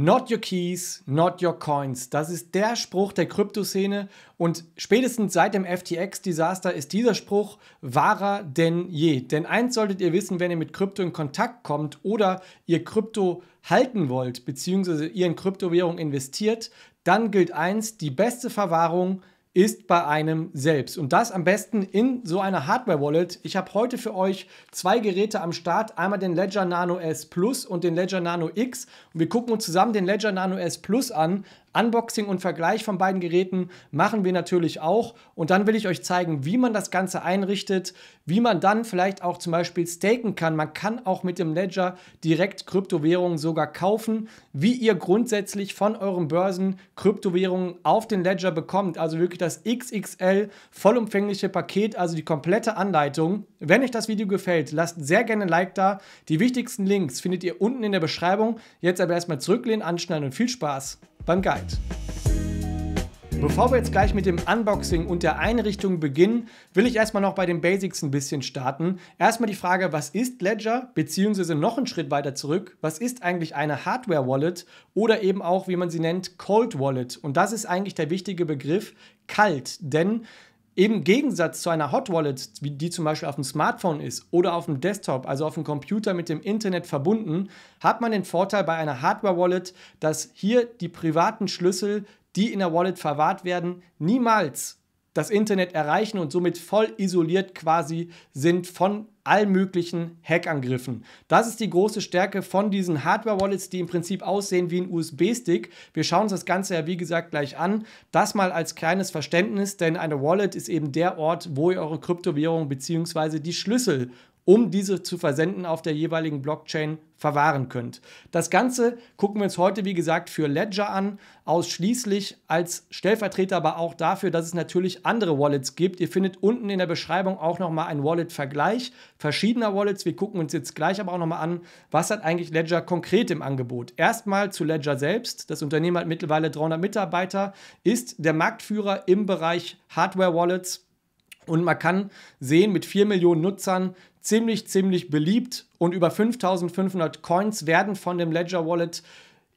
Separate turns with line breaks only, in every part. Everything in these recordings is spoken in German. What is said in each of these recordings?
Not your keys, not your coins. Das ist der Spruch der Kryptoszene und spätestens seit dem FTX-Desaster ist dieser Spruch wahrer denn je. Denn eins solltet ihr wissen, wenn ihr mit Krypto in Kontakt kommt oder ihr Krypto halten wollt, beziehungsweise ihr in Kryptowährung investiert, dann gilt eins, die beste Verwahrung ist bei einem selbst. Und das am besten in so einer Hardware-Wallet. Ich habe heute für euch zwei Geräte am Start. Einmal den Ledger Nano S Plus und den Ledger Nano X. Und wir gucken uns zusammen den Ledger Nano S Plus an, Unboxing und Vergleich von beiden Geräten machen wir natürlich auch. Und dann will ich euch zeigen, wie man das Ganze einrichtet, wie man dann vielleicht auch zum Beispiel staken kann. Man kann auch mit dem Ledger direkt Kryptowährungen sogar kaufen, wie ihr grundsätzlich von euren Börsen Kryptowährungen auf den Ledger bekommt. Also wirklich das XXL vollumfängliche Paket, also die komplette Anleitung. Wenn euch das Video gefällt, lasst sehr gerne ein Like da. Die wichtigsten Links findet ihr unten in der Beschreibung. Jetzt aber erstmal zurücklehnen, anschneiden und viel Spaß beim Guide. Bevor wir jetzt gleich mit dem Unboxing und der Einrichtung beginnen, will ich erstmal noch bei den Basics ein bisschen starten. Erstmal die Frage, was ist Ledger? Beziehungsweise noch einen Schritt weiter zurück, was ist eigentlich eine Hardware-Wallet oder eben auch, wie man sie nennt, Cold Wallet? Und das ist eigentlich der wichtige Begriff kalt, denn im Gegensatz zu einer Hot Wallet, die zum Beispiel auf dem Smartphone ist oder auf dem Desktop, also auf dem Computer mit dem Internet verbunden, hat man den Vorteil bei einer Hardware Wallet, dass hier die privaten Schlüssel, die in der Wallet verwahrt werden, niemals das Internet erreichen und somit voll isoliert quasi sind von allen möglichen Hackangriffen. Das ist die große Stärke von diesen Hardware-Wallets, die im Prinzip aussehen wie ein USB-Stick. Wir schauen uns das Ganze ja wie gesagt gleich an. Das mal als kleines Verständnis, denn eine Wallet ist eben der Ort, wo ihr eure Kryptowährung bzw. die Schlüssel um diese zu versenden auf der jeweiligen Blockchain verwahren könnt. Das Ganze gucken wir uns heute, wie gesagt, für Ledger an, ausschließlich als Stellvertreter, aber auch dafür, dass es natürlich andere Wallets gibt. Ihr findet unten in der Beschreibung auch nochmal einen Wallet-Vergleich verschiedener Wallets. Wir gucken uns jetzt gleich aber auch nochmal an, was hat eigentlich Ledger konkret im Angebot. Erstmal zu Ledger selbst. Das Unternehmen hat mittlerweile 300 Mitarbeiter, ist der Marktführer im Bereich Hardware-Wallets. Und man kann sehen, mit 4 Millionen Nutzern ziemlich, ziemlich beliebt und über 5500 Coins werden von dem Ledger Wallet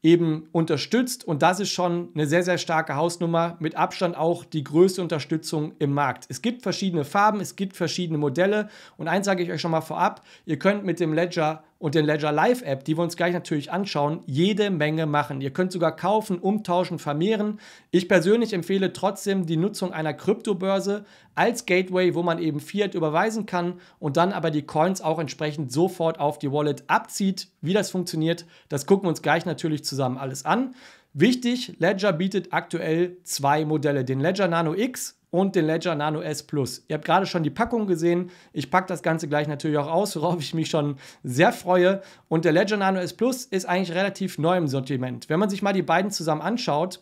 eben unterstützt und das ist schon eine sehr, sehr starke Hausnummer, mit Abstand auch die größte Unterstützung im Markt. Es gibt verschiedene Farben, es gibt verschiedene Modelle und eins sage ich euch schon mal vorab, ihr könnt mit dem Ledger und den Ledger Live App, die wir uns gleich natürlich anschauen, jede Menge machen. Ihr könnt sogar kaufen, umtauschen, vermehren. Ich persönlich empfehle trotzdem die Nutzung einer Kryptobörse als Gateway, wo man eben Fiat überweisen kann und dann aber die Coins auch entsprechend sofort auf die Wallet abzieht. Wie das funktioniert, das gucken wir uns gleich natürlich zusammen alles an. Wichtig, Ledger bietet aktuell zwei Modelle, den Ledger Nano X und den Ledger Nano S Plus. Ihr habt gerade schon die Packung gesehen. Ich packe das Ganze gleich natürlich auch aus, worauf ich mich schon sehr freue. Und der Ledger Nano S Plus ist eigentlich relativ neu im Sortiment. Wenn man sich mal die beiden zusammen anschaut,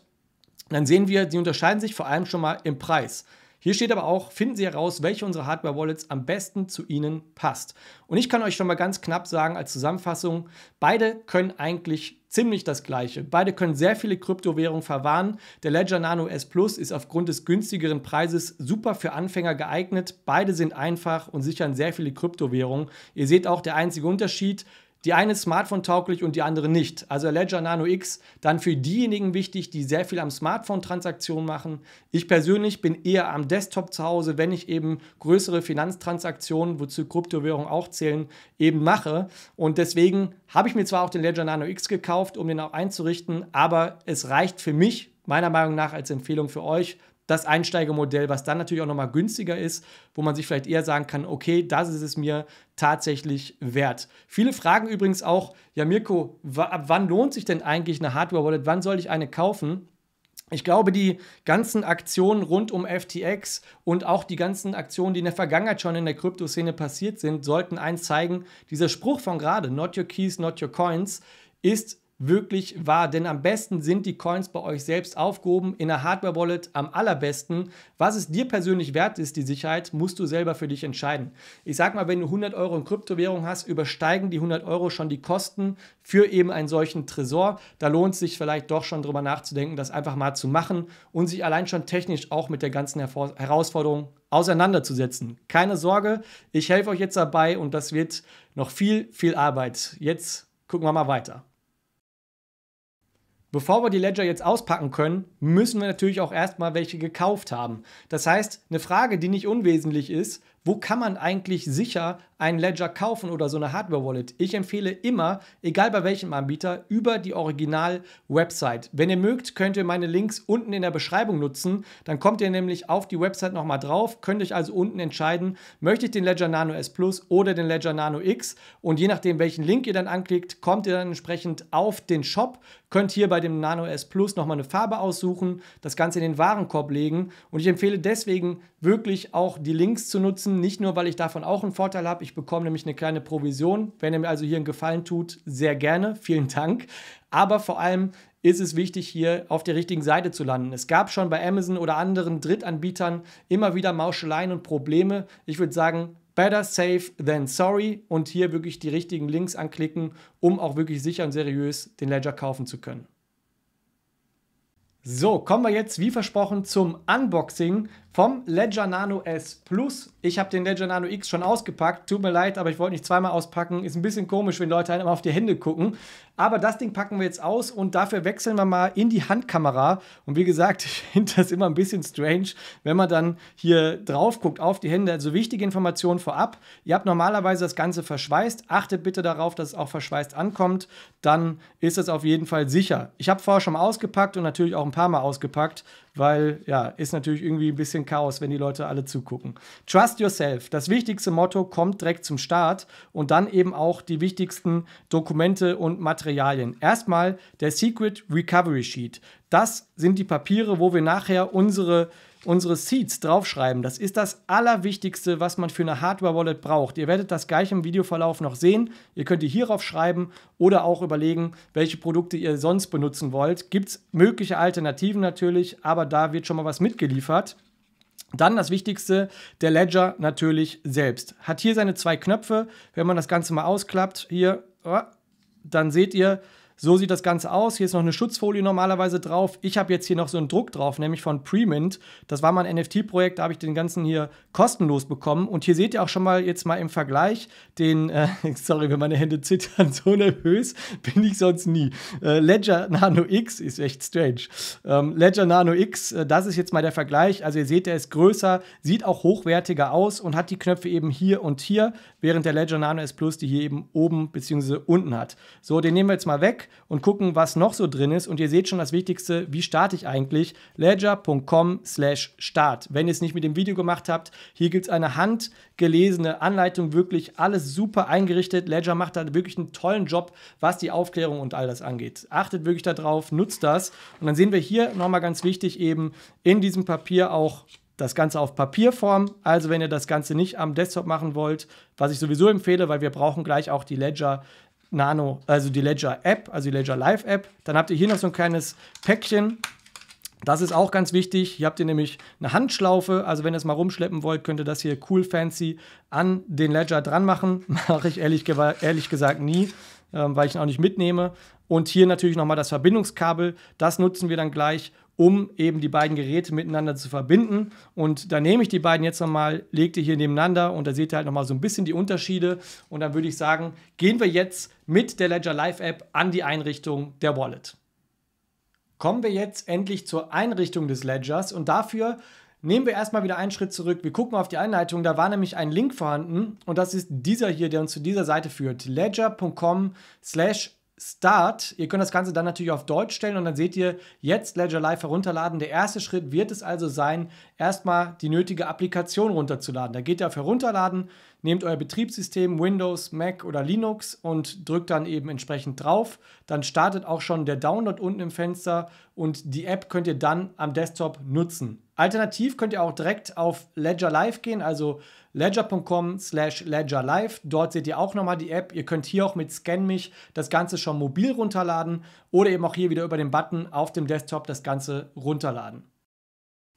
dann sehen wir, die unterscheiden sich vor allem schon mal im Preis. Hier steht aber auch, finden Sie heraus, welche unserer Hardware-Wallets am besten zu Ihnen passt. Und ich kann euch schon mal ganz knapp sagen als Zusammenfassung, beide können eigentlich ziemlich das gleiche. Beide können sehr viele Kryptowährungen verwahren. Der Ledger Nano S Plus ist aufgrund des günstigeren Preises super für Anfänger geeignet. Beide sind einfach und sichern sehr viele Kryptowährungen. Ihr seht auch, der einzige Unterschied, die eine ist smartphone-tauglich und die andere nicht. Also der Ledger Nano X dann für diejenigen wichtig, die sehr viel am Smartphone Transaktionen machen. Ich persönlich bin eher am Desktop zu Hause, wenn ich eben größere Finanztransaktionen, wozu Kryptowährungen auch zählen, eben mache. Und deswegen habe ich mir zwar auch den Ledger Nano X gekauft, um den auch einzurichten, aber es reicht für mich meiner Meinung nach als Empfehlung für euch das Einsteigermodell, was dann natürlich auch nochmal günstiger ist, wo man sich vielleicht eher sagen kann, okay, das ist es mir tatsächlich wert. Viele fragen übrigens auch, ja Mirko, ab wann lohnt sich denn eigentlich eine Hardware-Wallet? Wann soll ich eine kaufen? Ich glaube, die ganzen Aktionen rund um FTX und auch die ganzen Aktionen, die in der Vergangenheit schon in der Kryptoszene passiert sind, sollten eins zeigen, dieser Spruch von gerade, Not Your Keys, Not Your Coins, ist wirklich wahr. Denn am besten sind die Coins bei euch selbst aufgehoben, in einer Hardware-Wallet am allerbesten. Was es dir persönlich wert ist, die Sicherheit, musst du selber für dich entscheiden. Ich sag mal, wenn du 100 Euro in Kryptowährung hast, übersteigen die 100 Euro schon die Kosten für eben einen solchen Tresor. Da lohnt es sich vielleicht doch schon drüber nachzudenken, das einfach mal zu machen und sich allein schon technisch auch mit der ganzen Hervor Herausforderung auseinanderzusetzen. Keine Sorge, ich helfe euch jetzt dabei und das wird noch viel, viel Arbeit. Jetzt gucken wir mal weiter. Bevor wir die Ledger jetzt auspacken können, müssen wir natürlich auch erstmal welche gekauft haben. Das heißt, eine Frage, die nicht unwesentlich ist, wo kann man eigentlich sicher einen Ledger kaufen oder so eine Hardware-Wallet? Ich empfehle immer, egal bei welchem Anbieter, über die Original-Website. Wenn ihr mögt, könnt ihr meine Links unten in der Beschreibung nutzen. Dann kommt ihr nämlich auf die Website nochmal drauf, könnt euch also unten entscheiden, möchte ich den Ledger Nano S Plus oder den Ledger Nano X. Und je nachdem, welchen Link ihr dann anklickt, kommt ihr dann entsprechend auf den Shop, könnt hier bei dem Nano S Plus nochmal eine Farbe aussuchen, das Ganze in den Warenkorb legen. Und ich empfehle deswegen wirklich auch die Links zu nutzen. Nicht nur, weil ich davon auch einen Vorteil habe. Ich bekomme nämlich eine kleine Provision. Wenn ihr mir also hier einen Gefallen tut, sehr gerne. Vielen Dank. Aber vor allem ist es wichtig, hier auf der richtigen Seite zu landen. Es gab schon bei Amazon oder anderen Drittanbietern immer wieder Mauscheleien und Probleme. Ich würde sagen, better safe than sorry und hier wirklich die richtigen Links anklicken, um auch wirklich sicher und seriös den Ledger kaufen zu können. So, kommen wir jetzt wie versprochen zum Unboxing vom Ledger Nano S Plus. Ich habe den Ledger Nano X schon ausgepackt. Tut mir leid, aber ich wollte nicht zweimal auspacken. Ist ein bisschen komisch, wenn Leute immer auf die Hände gucken. Aber das Ding packen wir jetzt aus und dafür wechseln wir mal in die Handkamera. Und wie gesagt, ich finde das immer ein bisschen strange, wenn man dann hier drauf guckt auf die Hände. Also wichtige Informationen vorab. Ihr habt normalerweise das Ganze verschweißt. Achtet bitte darauf, dass es auch verschweißt ankommt. Dann ist es auf jeden Fall sicher. Ich habe vorher schon mal ausgepackt und natürlich auch ein paar Mal ausgepackt weil ja, ist natürlich irgendwie ein bisschen Chaos, wenn die Leute alle zugucken. Trust yourself. Das wichtigste Motto kommt direkt zum Start und dann eben auch die wichtigsten Dokumente und Materialien. Erstmal der Secret Recovery Sheet. Das sind die Papiere, wo wir nachher unsere unsere Seeds draufschreiben. Das ist das Allerwichtigste, was man für eine Hardware-Wallet braucht. Ihr werdet das gleich im Videoverlauf noch sehen. Ihr könnt die hierauf schreiben oder auch überlegen, welche Produkte ihr sonst benutzen wollt. Gibt es mögliche Alternativen natürlich, aber da wird schon mal was mitgeliefert. Dann das Wichtigste, der Ledger natürlich selbst. Hat hier seine zwei Knöpfe. Wenn man das Ganze mal ausklappt, hier, oh, dann seht ihr, so sieht das Ganze aus. Hier ist noch eine Schutzfolie normalerweise drauf. Ich habe jetzt hier noch so einen Druck drauf, nämlich von Premint. Das war mein NFT-Projekt, da habe ich den ganzen hier kostenlos bekommen. Und hier seht ihr auch schon mal jetzt mal im Vergleich den, äh, sorry, wenn meine Hände zittern, so nervös bin ich sonst nie. Äh, Ledger Nano X ist echt strange. Ähm, Ledger Nano X, äh, das ist jetzt mal der Vergleich. Also ihr seht, der ist größer, sieht auch hochwertiger aus und hat die Knöpfe eben hier und hier, während der Ledger Nano S Plus die hier eben oben bzw. unten hat. So, den nehmen wir jetzt mal weg und gucken, was noch so drin ist. Und ihr seht schon das Wichtigste, wie starte ich eigentlich? Ledger.com slash start. Wenn ihr es nicht mit dem Video gemacht habt, hier gibt es eine handgelesene Anleitung, wirklich alles super eingerichtet. Ledger macht da wirklich einen tollen Job, was die Aufklärung und all das angeht. Achtet wirklich darauf, nutzt das. Und dann sehen wir hier nochmal ganz wichtig eben in diesem Papier auch das Ganze auf Papierform. Also wenn ihr das Ganze nicht am Desktop machen wollt, was ich sowieso empfehle, weil wir brauchen gleich auch die Ledger Nano, also die Ledger App, also die Ledger Live App. Dann habt ihr hier noch so ein kleines Päckchen. Das ist auch ganz wichtig. Hier habt ihr nämlich eine Handschlaufe. Also wenn ihr es mal rumschleppen wollt, könnt ihr das hier cool fancy an den Ledger dran machen. Mache ich ehrlich, ehrlich gesagt nie, ähm, weil ich ihn auch nicht mitnehme. Und hier natürlich nochmal das Verbindungskabel. Das nutzen wir dann gleich, um eben die beiden Geräte miteinander zu verbinden. Und da nehme ich die beiden jetzt nochmal, lege die hier nebeneinander und da seht ihr halt nochmal so ein bisschen die Unterschiede. Und dann würde ich sagen, gehen wir jetzt mit der Ledger Live App an die Einrichtung der Wallet. Kommen wir jetzt endlich zur Einrichtung des Ledgers und dafür Nehmen wir erstmal wieder einen Schritt zurück. Wir gucken auf die Einleitung. Da war nämlich ein Link vorhanden und das ist dieser hier, der uns zu dieser Seite führt. Ledger.com slash Start. Ihr könnt das Ganze dann natürlich auf Deutsch stellen und dann seht ihr jetzt Ledger Live herunterladen. Der erste Schritt wird es also sein, erstmal die nötige Applikation runterzuladen. Da geht ihr auf Herunterladen, nehmt euer Betriebssystem, Windows, Mac oder Linux und drückt dann eben entsprechend drauf. Dann startet auch schon der Download unten im Fenster und die App könnt ihr dann am Desktop nutzen. Alternativ könnt ihr auch direkt auf Ledger Live gehen, also ledger.com slash ledgerlive. Dort seht ihr auch nochmal die App. Ihr könnt hier auch mit Scan mich das Ganze schon mobil runterladen oder eben auch hier wieder über den Button auf dem Desktop das Ganze runterladen.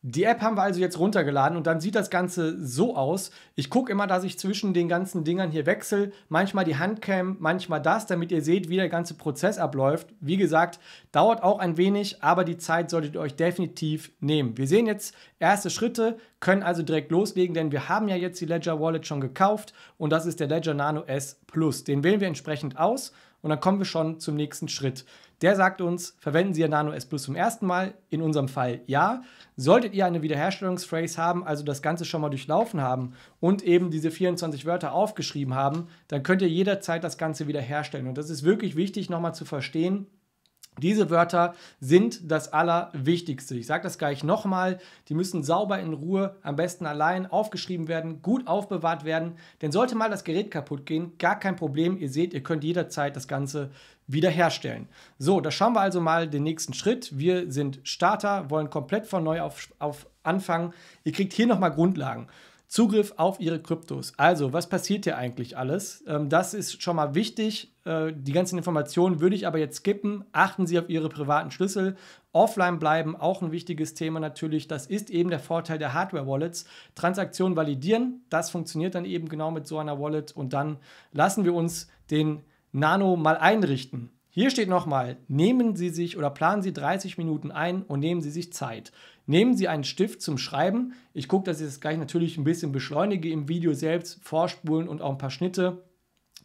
Die App haben wir also jetzt runtergeladen und dann sieht das Ganze so aus. Ich gucke immer, dass ich zwischen den ganzen Dingern hier wechsle. Manchmal die Handcam, manchmal das, damit ihr seht, wie der ganze Prozess abläuft. Wie gesagt, dauert auch ein wenig, aber die Zeit solltet ihr euch definitiv nehmen. Wir sehen jetzt erste Schritte, können also direkt loslegen, denn wir haben ja jetzt die Ledger Wallet schon gekauft und das ist der Ledger Nano S Plus. Den wählen wir entsprechend aus und dann kommen wir schon zum nächsten Schritt. Der sagt uns, verwenden Sie Ihr Nano S Plus zum ersten Mal? In unserem Fall ja. Solltet ihr eine Wiederherstellungsphrase haben, also das Ganze schon mal durchlaufen haben und eben diese 24 Wörter aufgeschrieben haben, dann könnt ihr jederzeit das Ganze wiederherstellen. Und das ist wirklich wichtig nochmal zu verstehen, diese Wörter sind das Allerwichtigste. Ich sage das gleich nochmal. Die müssen sauber in Ruhe, am besten allein aufgeschrieben werden, gut aufbewahrt werden. Denn sollte mal das Gerät kaputt gehen, gar kein Problem. Ihr seht, ihr könnt jederzeit das Ganze wiederherstellen. So, da schauen wir also mal den nächsten Schritt. Wir sind Starter, wollen komplett von neu auf, auf anfangen. Ihr kriegt hier nochmal Grundlagen. Zugriff auf ihre Kryptos. Also, was passiert hier eigentlich alles? Ähm, das ist schon mal wichtig. Äh, die ganzen Informationen würde ich aber jetzt skippen. Achten Sie auf Ihre privaten Schlüssel. Offline bleiben, auch ein wichtiges Thema natürlich. Das ist eben der Vorteil der Hardware-Wallets. Transaktionen validieren, das funktioniert dann eben genau mit so einer Wallet. Und dann lassen wir uns den Nano mal einrichten. Hier steht nochmal, nehmen Sie sich oder planen Sie 30 Minuten ein und nehmen Sie sich Zeit. Nehmen Sie einen Stift zum Schreiben. Ich gucke, dass ich das gleich natürlich ein bisschen beschleunige im Video selbst, vorspulen und auch ein paar Schnitte,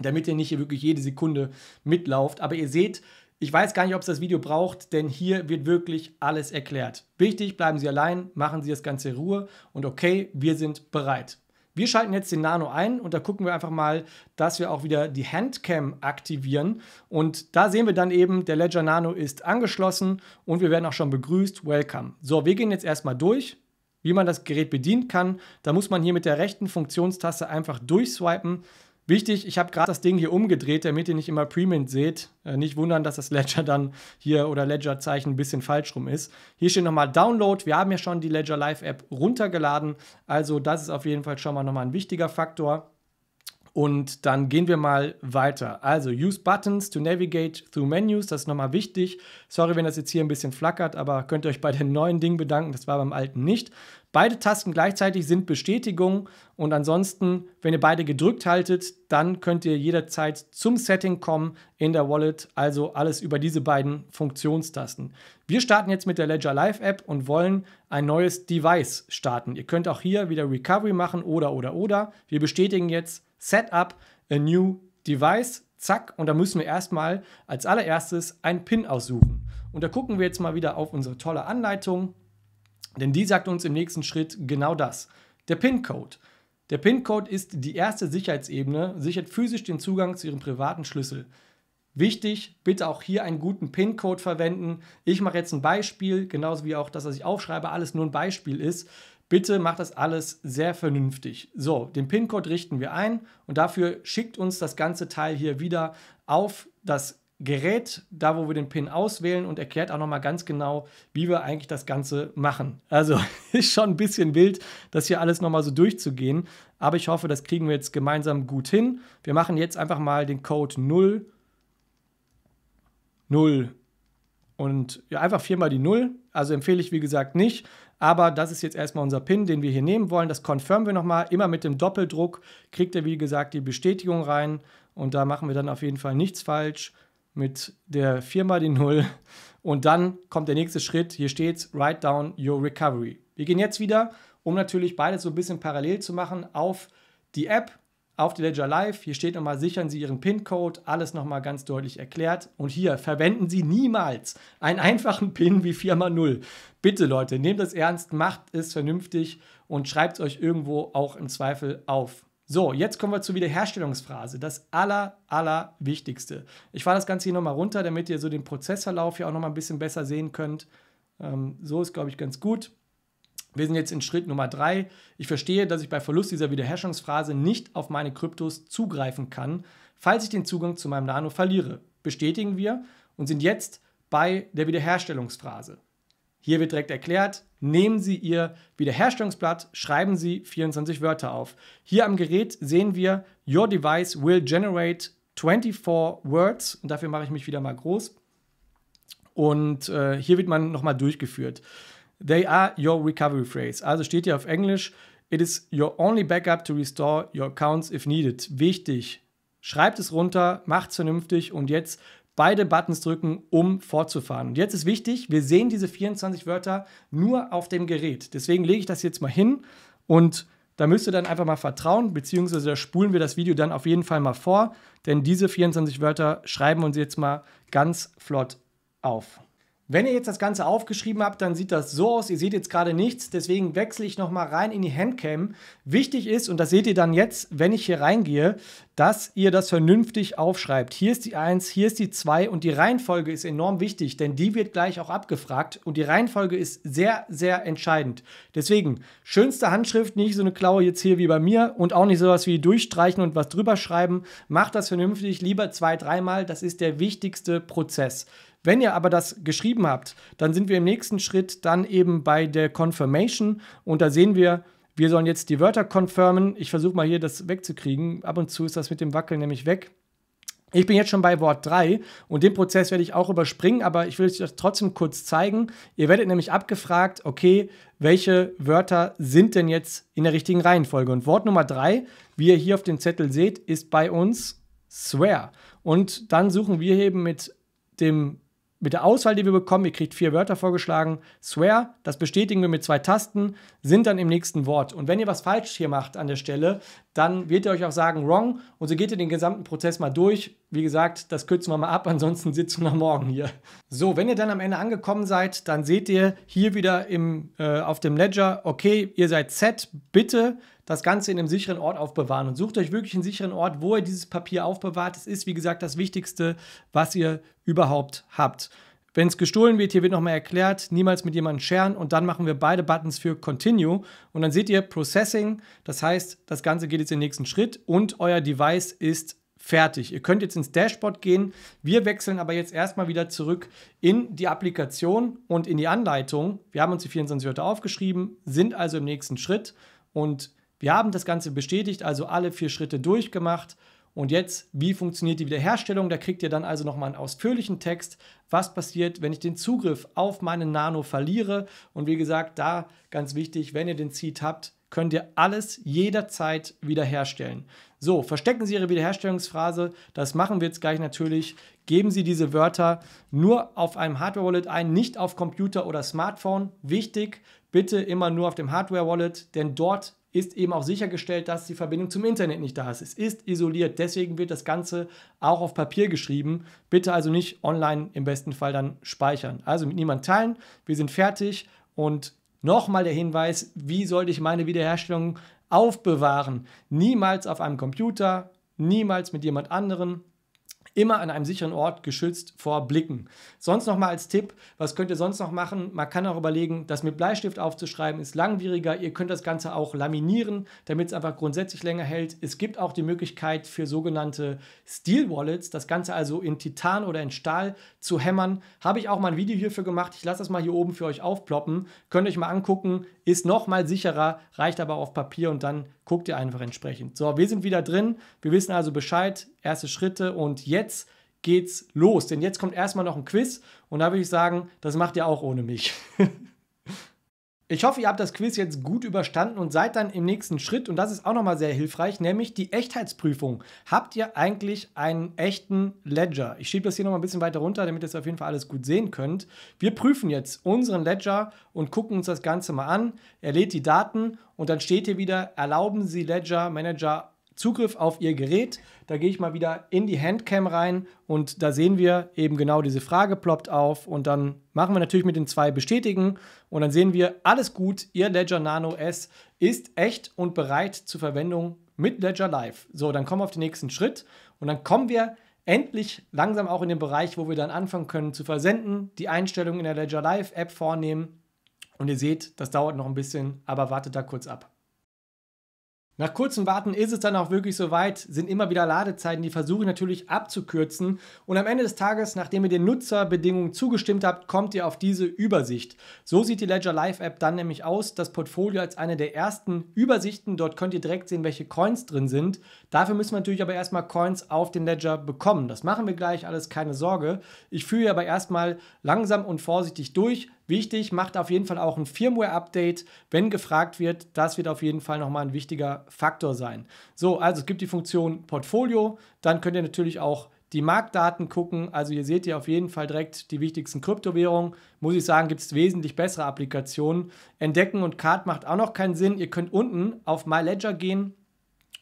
damit ihr nicht hier wirklich jede Sekunde mitlauft. Aber ihr seht, ich weiß gar nicht, ob es das Video braucht, denn hier wird wirklich alles erklärt. Wichtig, bleiben Sie allein, machen Sie das Ganze in Ruhe und okay, wir sind bereit. Wir schalten jetzt den Nano ein und da gucken wir einfach mal, dass wir auch wieder die Handcam aktivieren. Und da sehen wir dann eben, der Ledger Nano ist angeschlossen und wir werden auch schon begrüßt. Welcome. So, wir gehen jetzt erstmal durch wie man das Gerät bedienen kann. Da muss man hier mit der rechten Funktionstaste einfach durchswipen Wichtig, ich habe gerade das Ding hier umgedreht, damit ihr nicht immer Premint seht. Äh, nicht wundern, dass das Ledger dann hier oder Ledger-Zeichen ein bisschen falsch rum ist. Hier steht nochmal Download. Wir haben ja schon die Ledger Live App runtergeladen. Also das ist auf jeden Fall schon mal nochmal ein wichtiger Faktor. Und dann gehen wir mal weiter. Also, use buttons to navigate through menus, das ist nochmal wichtig. Sorry, wenn das jetzt hier ein bisschen flackert, aber könnt ihr euch bei den neuen Dingen bedanken, das war beim alten nicht. Beide Tasten gleichzeitig sind Bestätigung und ansonsten, wenn ihr beide gedrückt haltet, dann könnt ihr jederzeit zum Setting kommen in der Wallet, also alles über diese beiden Funktionstasten. Wir starten jetzt mit der Ledger Live App und wollen ein neues Device starten. Ihr könnt auch hier wieder Recovery machen oder oder oder. Wir bestätigen jetzt Setup a new device, zack, und da müssen wir erstmal als allererstes einen Pin aussuchen. Und da gucken wir jetzt mal wieder auf unsere tolle Anleitung, denn die sagt uns im nächsten Schritt genau das. Der PIN-Code. Der PIN-Code ist die erste Sicherheitsebene, sichert physisch den Zugang zu Ihrem privaten Schlüssel. Wichtig, bitte auch hier einen guten PIN-Code verwenden. Ich mache jetzt ein Beispiel, genauso wie auch das, was ich aufschreibe, alles nur ein Beispiel ist. Bitte macht das alles sehr vernünftig. So, den PIN-Code richten wir ein und dafür schickt uns das ganze Teil hier wieder auf das Gerät, da wo wir den PIN auswählen und erklärt auch nochmal ganz genau, wie wir eigentlich das Ganze machen. Also ist schon ein bisschen wild, das hier alles nochmal so durchzugehen, aber ich hoffe, das kriegen wir jetzt gemeinsam gut hin. Wir machen jetzt einfach mal den Code 0, 0 und ja, einfach viermal die 0. Also empfehle ich, wie gesagt, nicht. Aber das ist jetzt erstmal unser Pin, den wir hier nehmen wollen. Das confirmen wir nochmal. Immer mit dem Doppeldruck kriegt er, wie gesagt, die Bestätigung rein. Und da machen wir dann auf jeden Fall nichts falsch mit der Firma die Null. Und dann kommt der nächste Schritt. Hier steht Write down your recovery. Wir gehen jetzt wieder, um natürlich beides so ein bisschen parallel zu machen, auf die App auf die Ledger Live. Hier steht nochmal, sichern Sie Ihren PIN-Code, alles nochmal ganz deutlich erklärt. Und hier, verwenden Sie niemals einen einfachen PIN wie Firma 0 Bitte Leute, nehmt es ernst, macht es vernünftig und schreibt es euch irgendwo auch im Zweifel auf. So, jetzt kommen wir zur Wiederherstellungsphrase, das aller, aller Wichtigste. Ich fahre das Ganze hier nochmal runter, damit ihr so den Prozessverlauf hier auch nochmal ein bisschen besser sehen könnt. Ähm, so ist, glaube ich, ganz gut. Wir sind jetzt in Schritt Nummer drei. Ich verstehe, dass ich bei Verlust dieser Wiederherstellungsphrase nicht auf meine Kryptos zugreifen kann, falls ich den Zugang zu meinem Nano verliere. Bestätigen wir und sind jetzt bei der Wiederherstellungsphrase. Hier wird direkt erklärt, nehmen Sie Ihr Wiederherstellungsblatt, schreiben Sie 24 Wörter auf. Hier am Gerät sehen wir, Your device will generate 24 words. Und dafür mache ich mich wieder mal groß. Und äh, hier wird man nochmal durchgeführt. They are your recovery phrase. Also steht hier auf Englisch, it is your only backup to restore your accounts if needed. Wichtig. Schreibt es runter, macht es vernünftig und jetzt beide Buttons drücken, um fortzufahren. Und jetzt ist wichtig, wir sehen diese 24 Wörter nur auf dem Gerät. Deswegen lege ich das jetzt mal hin und da müsst ihr dann einfach mal vertrauen, beziehungsweise spulen wir das Video dann auf jeden Fall mal vor, denn diese 24 Wörter schreiben uns jetzt mal ganz flott auf. Wenn ihr jetzt das Ganze aufgeschrieben habt, dann sieht das so aus. Ihr seht jetzt gerade nichts, deswegen wechsle ich nochmal rein in die Handcam. Wichtig ist, und das seht ihr dann jetzt, wenn ich hier reingehe, dass ihr das vernünftig aufschreibt. Hier ist die 1, hier ist die 2 und die Reihenfolge ist enorm wichtig, denn die wird gleich auch abgefragt und die Reihenfolge ist sehr, sehr entscheidend. Deswegen, schönste Handschrift, nicht so eine Klaue jetzt hier wie bei mir und auch nicht sowas wie durchstreichen und was drüber schreiben. Macht das vernünftig, lieber zwei, dreimal, das ist der wichtigste Prozess. Wenn ihr aber das geschrieben habt, dann sind wir im nächsten Schritt dann eben bei der Confirmation und da sehen wir, wir sollen jetzt die Wörter confirmen. Ich versuche mal hier das wegzukriegen. Ab und zu ist das mit dem Wackeln nämlich weg. Ich bin jetzt schon bei Wort 3 und den Prozess werde ich auch überspringen, aber ich will euch das trotzdem kurz zeigen. Ihr werdet nämlich abgefragt, okay, welche Wörter sind denn jetzt in der richtigen Reihenfolge? Und Wort Nummer 3, wie ihr hier auf dem Zettel seht, ist bei uns swear. Und dann suchen wir eben mit dem mit der Auswahl, die wir bekommen, ihr kriegt vier Wörter vorgeschlagen, swear, das bestätigen wir mit zwei Tasten, sind dann im nächsten Wort. Und wenn ihr was falsch hier macht an der Stelle, dann wird ihr euch auch sagen wrong und so geht ihr den gesamten Prozess mal durch. Wie gesagt, das kürzen wir mal ab, ansonsten sitzen wir morgen hier. So, wenn ihr dann am Ende angekommen seid, dann seht ihr hier wieder im, äh, auf dem Ledger, okay, ihr seid set, bitte das Ganze in einem sicheren Ort aufbewahren und sucht euch wirklich einen sicheren Ort, wo ihr dieses Papier aufbewahrt. Es ist, wie gesagt, das Wichtigste, was ihr überhaupt habt. Wenn es gestohlen wird, hier wird nochmal erklärt, niemals mit jemandem scheren und dann machen wir beide Buttons für Continue und dann seht ihr Processing, das heißt, das Ganze geht jetzt den nächsten Schritt und euer Device ist fertig. Ihr könnt jetzt ins Dashboard gehen, wir wechseln aber jetzt erstmal wieder zurück in die Applikation und in die Anleitung. Wir haben uns die 24 Wörter aufgeschrieben, sind also im nächsten Schritt und wir haben das Ganze bestätigt, also alle vier Schritte durchgemacht. Und jetzt, wie funktioniert die Wiederherstellung? Da kriegt ihr dann also nochmal einen ausführlichen Text, was passiert, wenn ich den Zugriff auf meinen Nano verliere. Und wie gesagt, da ganz wichtig, wenn ihr den Seed habt, könnt ihr alles jederzeit wiederherstellen. So, verstecken Sie Ihre Wiederherstellungsphrase. Das machen wir jetzt gleich natürlich. Geben Sie diese Wörter nur auf einem Hardware-Wallet ein, nicht auf Computer oder Smartphone. Wichtig, bitte immer nur auf dem Hardware-Wallet, denn dort ist eben auch sichergestellt, dass die Verbindung zum Internet nicht da ist. Es ist isoliert, deswegen wird das Ganze auch auf Papier geschrieben. Bitte also nicht online im besten Fall dann speichern. Also mit niemandem teilen. Wir sind fertig und nochmal der Hinweis, wie sollte ich meine Wiederherstellung aufbewahren? Niemals auf einem Computer, niemals mit jemand anderem, immer an einem sicheren Ort geschützt vor Blicken. Sonst nochmal als Tipp, was könnt ihr sonst noch machen? Man kann auch überlegen, das mit Bleistift aufzuschreiben, ist langwieriger. Ihr könnt das Ganze auch laminieren, damit es einfach grundsätzlich länger hält. Es gibt auch die Möglichkeit für sogenannte Steel Wallets, das Ganze also in Titan oder in Stahl zu hämmern. Habe ich auch mal ein Video hierfür gemacht. Ich lasse das mal hier oben für euch aufploppen. Könnt ihr euch mal angucken. Ist nochmal sicherer, reicht aber auf Papier und dann guck dir einfach entsprechend. So, wir sind wieder drin. Wir wissen also Bescheid, erste Schritte und jetzt geht's los. Denn jetzt kommt erstmal noch ein Quiz und da würde ich sagen, das macht ihr auch ohne mich. Ich hoffe, ihr habt das Quiz jetzt gut überstanden und seid dann im nächsten Schritt, und das ist auch nochmal sehr hilfreich, nämlich die Echtheitsprüfung. Habt ihr eigentlich einen echten Ledger? Ich schiebe das hier nochmal ein bisschen weiter runter, damit ihr es auf jeden Fall alles gut sehen könnt. Wir prüfen jetzt unseren Ledger und gucken uns das Ganze mal an. Er lädt die Daten und dann steht hier wieder, erlauben Sie Ledger Manager Zugriff auf Ihr Gerät. Da gehe ich mal wieder in die Handcam rein und da sehen wir eben genau diese Frage ploppt auf und dann machen wir natürlich mit den zwei bestätigen und dann sehen wir, alles gut, Ihr Ledger Nano S ist echt und bereit zur Verwendung mit Ledger Live. So, dann kommen wir auf den nächsten Schritt und dann kommen wir endlich langsam auch in den Bereich, wo wir dann anfangen können zu versenden, die Einstellungen in der Ledger Live App vornehmen. Und ihr seht, das dauert noch ein bisschen, aber wartet da kurz ab. Nach kurzem Warten ist es dann auch wirklich soweit, sind immer wieder Ladezeiten, die versuche ich natürlich abzukürzen. Und am Ende des Tages, nachdem ihr den Nutzerbedingungen zugestimmt habt, kommt ihr auf diese Übersicht. So sieht die Ledger Live App dann nämlich aus, das Portfolio als eine der ersten Übersichten. Dort könnt ihr direkt sehen, welche Coins drin sind. Dafür müssen wir natürlich aber erstmal Coins auf den Ledger bekommen. Das machen wir gleich, alles keine Sorge. Ich führe aber erstmal langsam und vorsichtig durch, Wichtig, macht auf jeden Fall auch ein Firmware-Update, wenn gefragt wird. Das wird auf jeden Fall nochmal ein wichtiger Faktor sein. So, also es gibt die Funktion Portfolio. Dann könnt ihr natürlich auch die Marktdaten gucken. Also hier seht ihr auf jeden Fall direkt die wichtigsten Kryptowährungen. Muss ich sagen, gibt es wesentlich bessere Applikationen. Entdecken und Card macht auch noch keinen Sinn. Ihr könnt unten auf My Ledger gehen.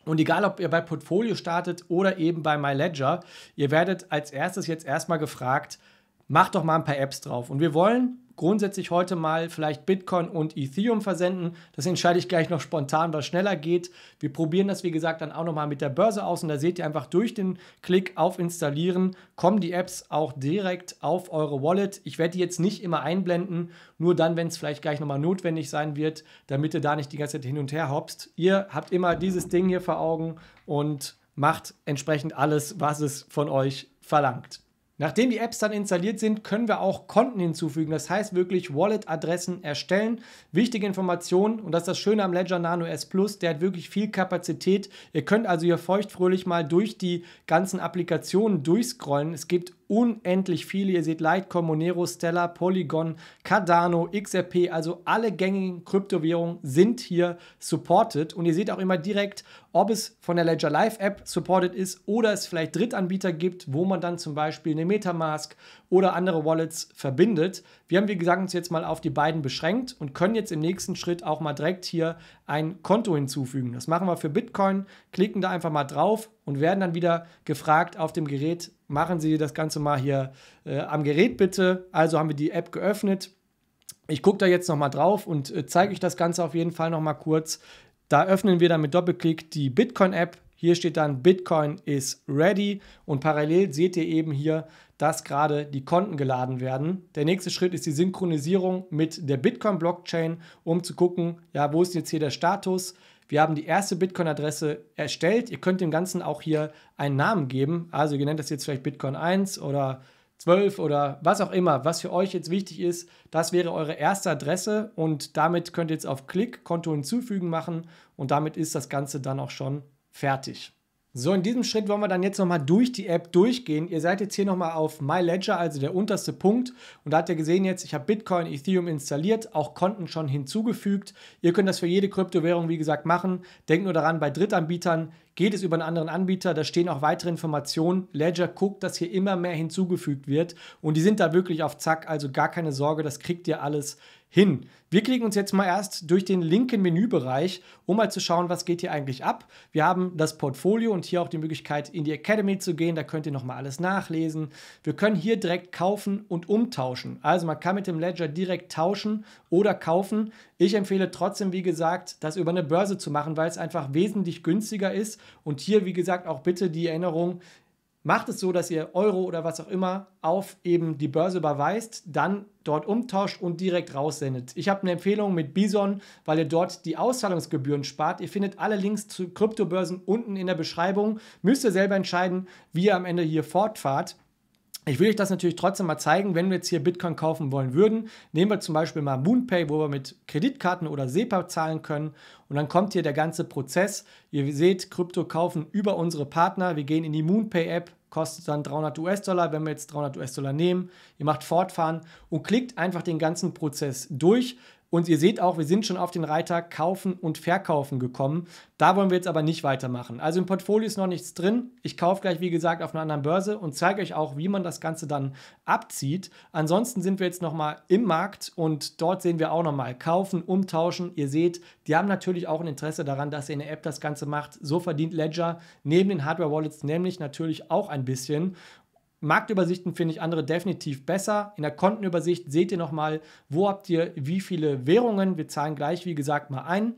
Und egal, ob ihr bei Portfolio startet oder eben bei MyLedger, Ledger, ihr werdet als erstes jetzt erstmal gefragt, macht doch mal ein paar Apps drauf. Und wir wollen grundsätzlich heute mal vielleicht Bitcoin und Ethereum versenden. Das entscheide ich gleich noch spontan, was schneller geht. Wir probieren das, wie gesagt, dann auch nochmal mit der Börse aus und da seht ihr einfach durch den Klick auf Installieren kommen die Apps auch direkt auf eure Wallet. Ich werde die jetzt nicht immer einblenden, nur dann, wenn es vielleicht gleich nochmal notwendig sein wird, damit ihr da nicht die ganze Zeit hin und her hopst. Ihr habt immer dieses Ding hier vor Augen und macht entsprechend alles, was es von euch verlangt. Nachdem die Apps dann installiert sind, können wir auch Konten hinzufügen. Das heißt wirklich Wallet-Adressen erstellen. Wichtige Informationen und das ist das Schöne am Ledger Nano S Plus, der hat wirklich viel Kapazität. Ihr könnt also hier feuchtfröhlich mal durch die ganzen Applikationen durchscrollen. Es gibt unendlich viele. Ihr seht Litecoin, Monero, Stellar, Polygon, Cardano, XRP, also alle gängigen Kryptowährungen sind hier supported. Und ihr seht auch immer direkt, ob es von der Ledger Live App supported ist oder es vielleicht Drittanbieter gibt, wo man dann zum Beispiel eine Metamask oder andere Wallets verbindet. Wir haben, wie gesagt, uns jetzt mal auf die beiden beschränkt und können jetzt im nächsten Schritt auch mal direkt hier ein Konto hinzufügen. Das machen wir für Bitcoin, klicken da einfach mal drauf und werden dann wieder gefragt auf dem Gerät, machen Sie das Ganze mal hier äh, am Gerät bitte. Also haben wir die App geöffnet. Ich gucke da jetzt nochmal drauf und äh, zeige euch das Ganze auf jeden Fall nochmal kurz. Da öffnen wir dann mit Doppelklick die Bitcoin-App, hier steht dann Bitcoin is ready und parallel seht ihr eben hier, dass gerade die Konten geladen werden. Der nächste Schritt ist die Synchronisierung mit der Bitcoin Blockchain, um zu gucken, ja, wo ist jetzt hier der Status? Wir haben die erste Bitcoin-Adresse erstellt. Ihr könnt dem Ganzen auch hier einen Namen geben. Also ihr nennt das jetzt vielleicht Bitcoin 1 oder 12 oder was auch immer, was für euch jetzt wichtig ist, das wäre eure erste Adresse und damit könnt ihr jetzt auf Klick Konto hinzufügen machen und damit ist das Ganze dann auch schon fertig. So, in diesem Schritt wollen wir dann jetzt nochmal durch die App durchgehen. Ihr seid jetzt hier nochmal auf My Ledger, also der unterste Punkt. Und da habt ihr gesehen jetzt, ich habe Bitcoin, Ethereum installiert, auch Konten schon hinzugefügt. Ihr könnt das für jede Kryptowährung, wie gesagt, machen. Denkt nur daran, bei Drittanbietern geht es über einen anderen Anbieter. Da stehen auch weitere Informationen. Ledger guckt, dass hier immer mehr hinzugefügt wird. Und die sind da wirklich auf Zack, also gar keine Sorge, das kriegt ihr alles hin. Wir klicken uns jetzt mal erst durch den linken Menübereich, um mal zu schauen, was geht hier eigentlich ab. Wir haben das Portfolio und hier auch die Möglichkeit, in die Academy zu gehen. Da könnt ihr nochmal alles nachlesen. Wir können hier direkt kaufen und umtauschen. Also man kann mit dem Ledger direkt tauschen oder kaufen. Ich empfehle trotzdem, wie gesagt, das über eine Börse zu machen, weil es einfach wesentlich günstiger ist. Und hier, wie gesagt, auch bitte die Erinnerung, macht es so, dass ihr Euro oder was auch immer auf eben die Börse überweist, dann dort umtauscht und direkt raussendet. Ich habe eine Empfehlung mit Bison, weil ihr dort die Auszahlungsgebühren spart. Ihr findet alle Links zu Kryptobörsen unten in der Beschreibung. Müsst ihr selber entscheiden, wie ihr am Ende hier fortfahrt. Ich will euch das natürlich trotzdem mal zeigen, wenn wir jetzt hier Bitcoin kaufen wollen würden. Nehmen wir zum Beispiel mal Moonpay, wo wir mit Kreditkarten oder SEPA zahlen können. Und dann kommt hier der ganze Prozess. Ihr seht, Krypto kaufen über unsere Partner. Wir gehen in die Moonpay-App, kostet dann 300 US-Dollar, wenn wir jetzt 300 US-Dollar nehmen. Ihr macht fortfahren und klickt einfach den ganzen Prozess durch. Und ihr seht auch, wir sind schon auf den Reiter Kaufen und Verkaufen gekommen. Da wollen wir jetzt aber nicht weitermachen. Also im Portfolio ist noch nichts drin. Ich kaufe gleich, wie gesagt, auf einer anderen Börse und zeige euch auch, wie man das Ganze dann abzieht. Ansonsten sind wir jetzt nochmal im Markt und dort sehen wir auch nochmal Kaufen, Umtauschen. Ihr seht, die haben natürlich auch ein Interesse daran, dass ihr in der App das Ganze macht. So verdient Ledger neben den Hardware-Wallets nämlich natürlich auch ein bisschen. Marktübersichten finde ich andere definitiv besser. In der Kontenübersicht seht ihr nochmal, wo habt ihr wie viele Währungen. Wir zahlen gleich, wie gesagt, mal ein.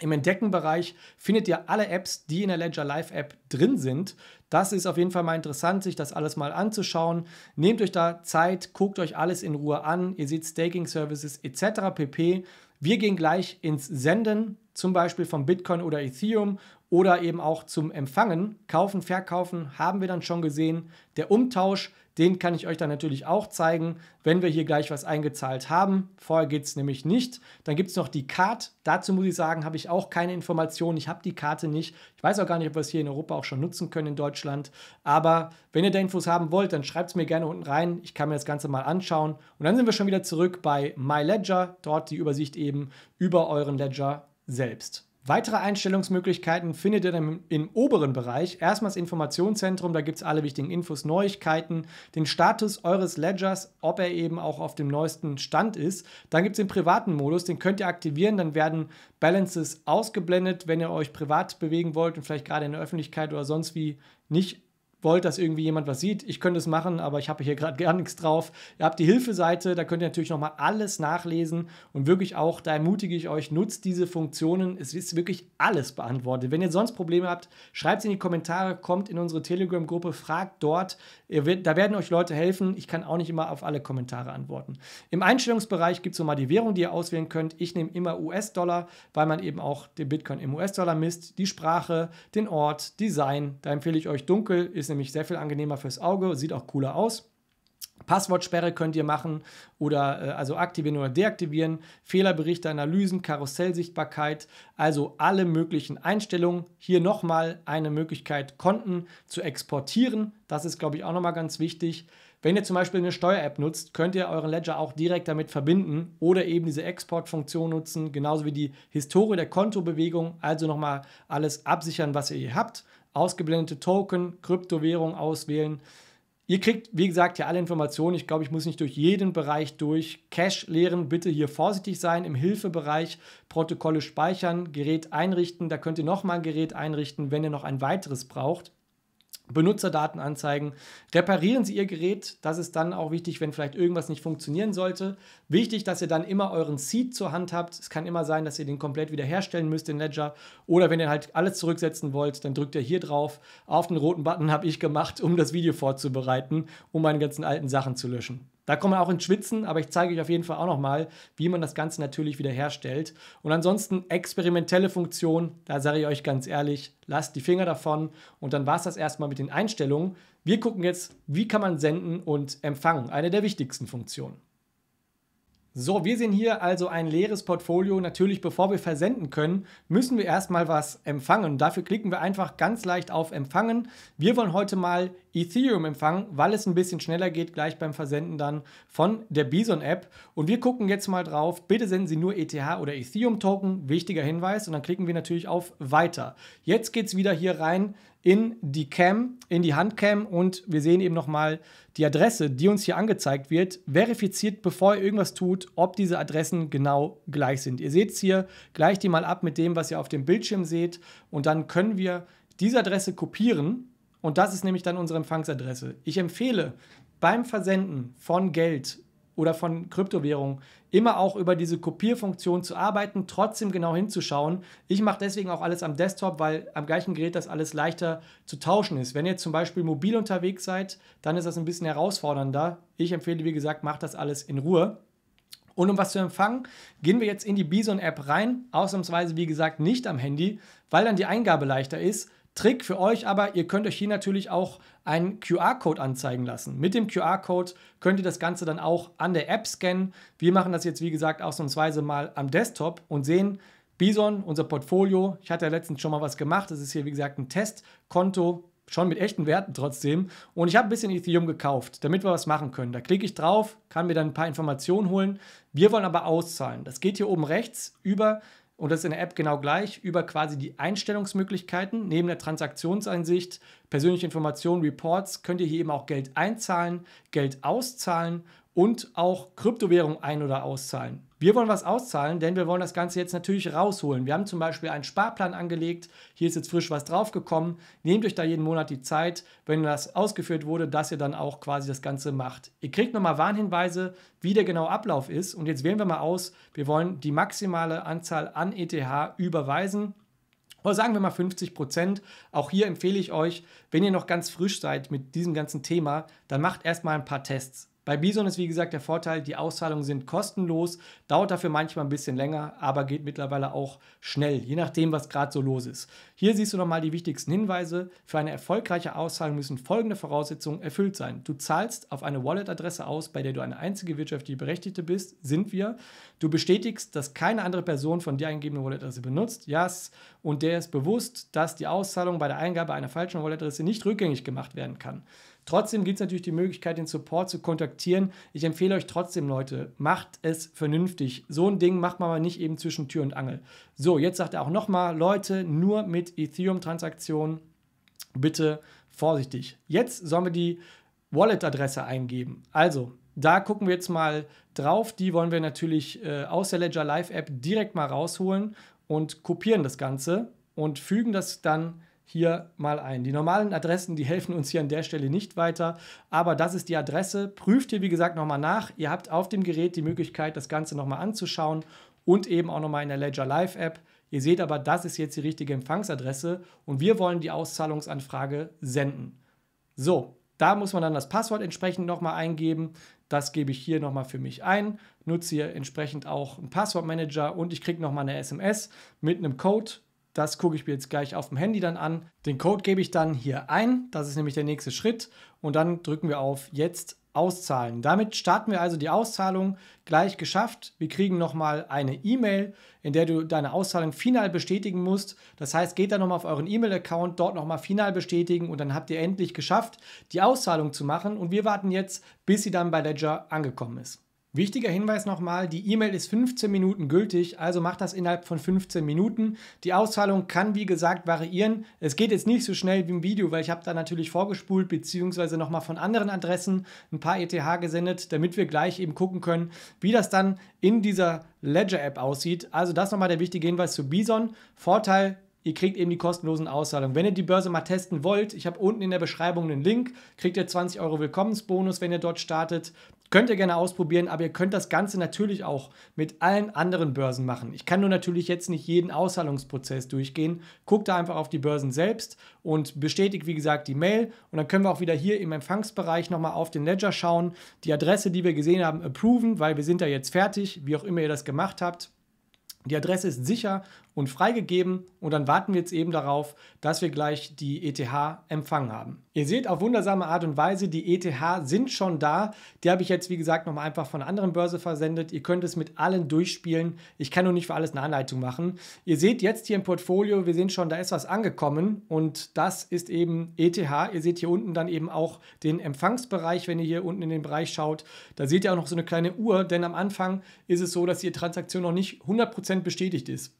Im Entdeckenbereich findet ihr alle Apps, die in der Ledger Live App drin sind. Das ist auf jeden Fall mal interessant, sich das alles mal anzuschauen. Nehmt euch da Zeit, guckt euch alles in Ruhe an. Ihr seht Staking Services etc. pp. Wir gehen gleich ins Senden, zum Beispiel von Bitcoin oder Ethereum oder eben auch zum Empfangen. Kaufen, verkaufen haben wir dann schon gesehen. Der Umtausch, den kann ich euch dann natürlich auch zeigen, wenn wir hier gleich was eingezahlt haben. Vorher geht es nämlich nicht. Dann gibt es noch die Card. Dazu muss ich sagen, habe ich auch keine Informationen. Ich habe die Karte nicht. Ich weiß auch gar nicht, ob wir es hier in Europa auch schon nutzen können in Deutschland. Aber wenn ihr da Infos haben wollt, dann schreibt es mir gerne unten rein. Ich kann mir das Ganze mal anschauen. Und dann sind wir schon wieder zurück bei MyLedger. Dort die Übersicht eben über euren Ledger selbst. Weitere Einstellungsmöglichkeiten findet ihr dann im, im oberen Bereich. Erstmal das Informationszentrum, da gibt es alle wichtigen Infos, Neuigkeiten, den Status eures Ledgers, ob er eben auch auf dem neuesten Stand ist. Dann gibt es den privaten Modus, den könnt ihr aktivieren, dann werden Balances ausgeblendet, wenn ihr euch privat bewegen wollt und vielleicht gerade in der Öffentlichkeit oder sonst wie nicht wollt, dass irgendwie jemand was sieht. Ich könnte es machen, aber ich habe hier gerade gar nichts drauf. Ihr habt die Hilfeseite, da könnt ihr natürlich nochmal alles nachlesen und wirklich auch, da ermutige ich euch, nutzt diese Funktionen. Es ist wirklich alles beantwortet. Wenn ihr sonst Probleme habt, schreibt es in die Kommentare, kommt in unsere Telegram-Gruppe, fragt dort. Wird, da werden euch Leute helfen. Ich kann auch nicht immer auf alle Kommentare antworten. Im Einstellungsbereich gibt es nochmal die Währung, die ihr auswählen könnt. Ich nehme immer US-Dollar, weil man eben auch den Bitcoin im US-Dollar misst. Die Sprache, den Ort, Design. Da empfehle ich euch dunkel, ist eine nämlich sehr viel angenehmer fürs Auge, sieht auch cooler aus. Passwortsperre könnt ihr machen oder äh, also aktivieren oder deaktivieren, Fehlerberichte, Analysen, Karussellsichtbarkeit, also alle möglichen Einstellungen. Hier nochmal eine Möglichkeit, Konten zu exportieren. Das ist, glaube ich, auch nochmal ganz wichtig. Wenn ihr zum Beispiel eine Steuer-App nutzt, könnt ihr euren Ledger auch direkt damit verbinden oder eben diese Exportfunktion nutzen, genauso wie die Historie der Kontobewegung. Also nochmal alles absichern, was ihr hier habt ausgeblendete Token, Kryptowährung auswählen. Ihr kriegt, wie gesagt, hier alle Informationen. Ich glaube, ich muss nicht durch jeden Bereich durch. Cash leeren, bitte hier vorsichtig sein. Im Hilfebereich Protokolle speichern, Gerät einrichten. Da könnt ihr nochmal ein Gerät einrichten, wenn ihr noch ein weiteres braucht. Benutzerdaten anzeigen. Reparieren Sie Ihr Gerät. Das ist dann auch wichtig, wenn vielleicht irgendwas nicht funktionieren sollte. Wichtig, dass ihr dann immer euren Seed zur Hand habt. Es kann immer sein, dass ihr den komplett wiederherstellen müsst, in Ledger. Oder wenn ihr halt alles zurücksetzen wollt, dann drückt ihr hier drauf. Auf den roten Button habe ich gemacht, um das Video vorzubereiten, um meine ganzen alten Sachen zu löschen. Da kommt man auch ins Schwitzen, aber ich zeige euch auf jeden Fall auch nochmal, wie man das Ganze natürlich wieder herstellt. Und ansonsten experimentelle Funktion, da sage ich euch ganz ehrlich, lasst die Finger davon und dann war es das erstmal mit den Einstellungen. Wir gucken jetzt, wie kann man senden und empfangen, eine der wichtigsten Funktionen. So, wir sehen hier also ein leeres Portfolio. Natürlich, bevor wir versenden können, müssen wir erstmal was empfangen. Dafür klicken wir einfach ganz leicht auf Empfangen. Wir wollen heute mal Ethereum empfangen, weil es ein bisschen schneller geht, gleich beim Versenden dann von der Bison-App. Und wir gucken jetzt mal drauf, bitte senden Sie nur ETH oder Ethereum-Token, wichtiger Hinweis. Und dann klicken wir natürlich auf Weiter. Jetzt geht es wieder hier rein in die Cam, in die Handcam und wir sehen eben nochmal die Adresse, die uns hier angezeigt wird. Verifiziert, bevor ihr irgendwas tut, ob diese Adressen genau gleich sind. Ihr seht es hier, gleicht die mal ab mit dem, was ihr auf dem Bildschirm seht und dann können wir diese Adresse kopieren und das ist nämlich dann unsere Empfangsadresse. Ich empfehle beim Versenden von Geld oder von Kryptowährungen, immer auch über diese Kopierfunktion zu arbeiten, trotzdem genau hinzuschauen. Ich mache deswegen auch alles am Desktop, weil am gleichen Gerät das alles leichter zu tauschen ist. Wenn ihr zum Beispiel mobil unterwegs seid, dann ist das ein bisschen herausfordernder. Ich empfehle, wie gesagt, macht das alles in Ruhe. Und um was zu empfangen, gehen wir jetzt in die Bison-App rein, ausnahmsweise wie gesagt nicht am Handy, weil dann die Eingabe leichter ist Trick für euch aber, ihr könnt euch hier natürlich auch einen QR-Code anzeigen lassen. Mit dem QR-Code könnt ihr das Ganze dann auch an der App scannen. Wir machen das jetzt, wie gesagt, ausnahmsweise mal am Desktop und sehen, Bison, unser Portfolio, ich hatte ja letztens schon mal was gemacht. Das ist hier, wie gesagt, ein Testkonto, schon mit echten Werten trotzdem. Und ich habe ein bisschen Ethereum gekauft, damit wir was machen können. Da klicke ich drauf, kann mir dann ein paar Informationen holen. Wir wollen aber auszahlen. Das geht hier oben rechts über und das ist in der App genau gleich, über quasi die Einstellungsmöglichkeiten. Neben der Transaktionseinsicht, persönliche Informationen, Reports könnt ihr hier eben auch Geld einzahlen, Geld auszahlen und auch Kryptowährung ein- oder auszahlen. Wir wollen was auszahlen, denn wir wollen das Ganze jetzt natürlich rausholen. Wir haben zum Beispiel einen Sparplan angelegt. Hier ist jetzt frisch was draufgekommen. Nehmt euch da jeden Monat die Zeit, wenn das ausgeführt wurde, dass ihr dann auch quasi das Ganze macht. Ihr kriegt nochmal Warnhinweise, wie der genaue Ablauf ist. Und jetzt wählen wir mal aus, wir wollen die maximale Anzahl an ETH überweisen oder sagen wir mal 50 Prozent. Auch hier empfehle ich euch, wenn ihr noch ganz frisch seid mit diesem ganzen Thema, dann macht erstmal ein paar Tests. Bei Bison ist wie gesagt der Vorteil, die Auszahlungen sind kostenlos, dauert dafür manchmal ein bisschen länger, aber geht mittlerweile auch schnell, je nachdem, was gerade so los ist. Hier siehst du nochmal die wichtigsten Hinweise. Für eine erfolgreiche Auszahlung müssen folgende Voraussetzungen erfüllt sein. Du zahlst auf eine Wallet-Adresse aus, bei der du eine einzige wirtschaftliche Berechtigte bist, sind wir. Du bestätigst, dass keine andere Person von dir eingegebene Wallet-Adresse benutzt, yes. Und der ist bewusst, dass die Auszahlung bei der Eingabe einer falschen Wallet-Adresse nicht rückgängig gemacht werden kann. Trotzdem gibt es natürlich die Möglichkeit, den Support zu kontaktieren. Ich empfehle euch trotzdem, Leute, macht es vernünftig. So ein Ding macht man mal nicht eben zwischen Tür und Angel. So, jetzt sagt er auch nochmal, Leute, nur mit Ethereum-Transaktionen bitte vorsichtig. Jetzt sollen wir die Wallet-Adresse eingeben. Also, da gucken wir jetzt mal drauf. Die wollen wir natürlich äh, aus der Ledger Live App direkt mal rausholen und kopieren das Ganze und fügen das dann hier mal ein. Die normalen Adressen, die helfen uns hier an der Stelle nicht weiter, aber das ist die Adresse. Prüft ihr, wie gesagt, nochmal nach. Ihr habt auf dem Gerät die Möglichkeit, das Ganze nochmal anzuschauen und eben auch nochmal in der Ledger Live App. Ihr seht aber, das ist jetzt die richtige Empfangsadresse und wir wollen die Auszahlungsanfrage senden. So, da muss man dann das Passwort entsprechend nochmal eingeben. Das gebe ich hier nochmal für mich ein, nutze hier entsprechend auch einen Passwortmanager und ich kriege nochmal eine SMS mit einem Code das gucke ich mir jetzt gleich auf dem Handy dann an. Den Code gebe ich dann hier ein. Das ist nämlich der nächste Schritt. Und dann drücken wir auf Jetzt auszahlen. Damit starten wir also die Auszahlung gleich geschafft. Wir kriegen nochmal eine E-Mail, in der du deine Auszahlung final bestätigen musst. Das heißt, geht dann nochmal auf euren E-Mail-Account, dort nochmal final bestätigen und dann habt ihr endlich geschafft, die Auszahlung zu machen. Und wir warten jetzt, bis sie dann bei Ledger angekommen ist. Wichtiger Hinweis nochmal, die E-Mail ist 15 Minuten gültig, also macht das innerhalb von 15 Minuten. Die Auszahlung kann, wie gesagt, variieren. Es geht jetzt nicht so schnell wie im Video, weil ich habe da natürlich vorgespult bzw. nochmal von anderen Adressen ein paar ETH gesendet, damit wir gleich eben gucken können, wie das dann in dieser Ledger-App aussieht. Also das nochmal der wichtige Hinweis zu Bison. Vorteil ihr kriegt eben die kostenlosen Auszahlungen. Wenn ihr die Börse mal testen wollt, ich habe unten in der Beschreibung einen Link, kriegt ihr 20 Euro Willkommensbonus, wenn ihr dort startet. Könnt ihr gerne ausprobieren, aber ihr könnt das Ganze natürlich auch mit allen anderen Börsen machen. Ich kann nur natürlich jetzt nicht jeden Auszahlungsprozess durchgehen. Guckt da einfach auf die Börsen selbst und bestätigt, wie gesagt, die Mail. Und dann können wir auch wieder hier im Empfangsbereich nochmal auf den Ledger schauen. Die Adresse, die wir gesehen haben, approven, weil wir sind da jetzt fertig, wie auch immer ihr das gemacht habt. Die Adresse ist sicher und freigegeben und dann warten wir jetzt eben darauf, dass wir gleich die ETH empfangen haben. Ihr seht auf wundersame Art und Weise, die ETH sind schon da. Die habe ich jetzt, wie gesagt, nochmal einfach von einer anderen Börse versendet. Ihr könnt es mit allen durchspielen. Ich kann nur nicht für alles eine Anleitung machen. Ihr seht jetzt hier im Portfolio, wir sehen schon, da ist was angekommen und das ist eben ETH. Ihr seht hier unten dann eben auch den Empfangsbereich, wenn ihr hier unten in den Bereich schaut. Da seht ihr auch noch so eine kleine Uhr, denn am Anfang ist es so, dass die Transaktion noch nicht 100% bestätigt ist.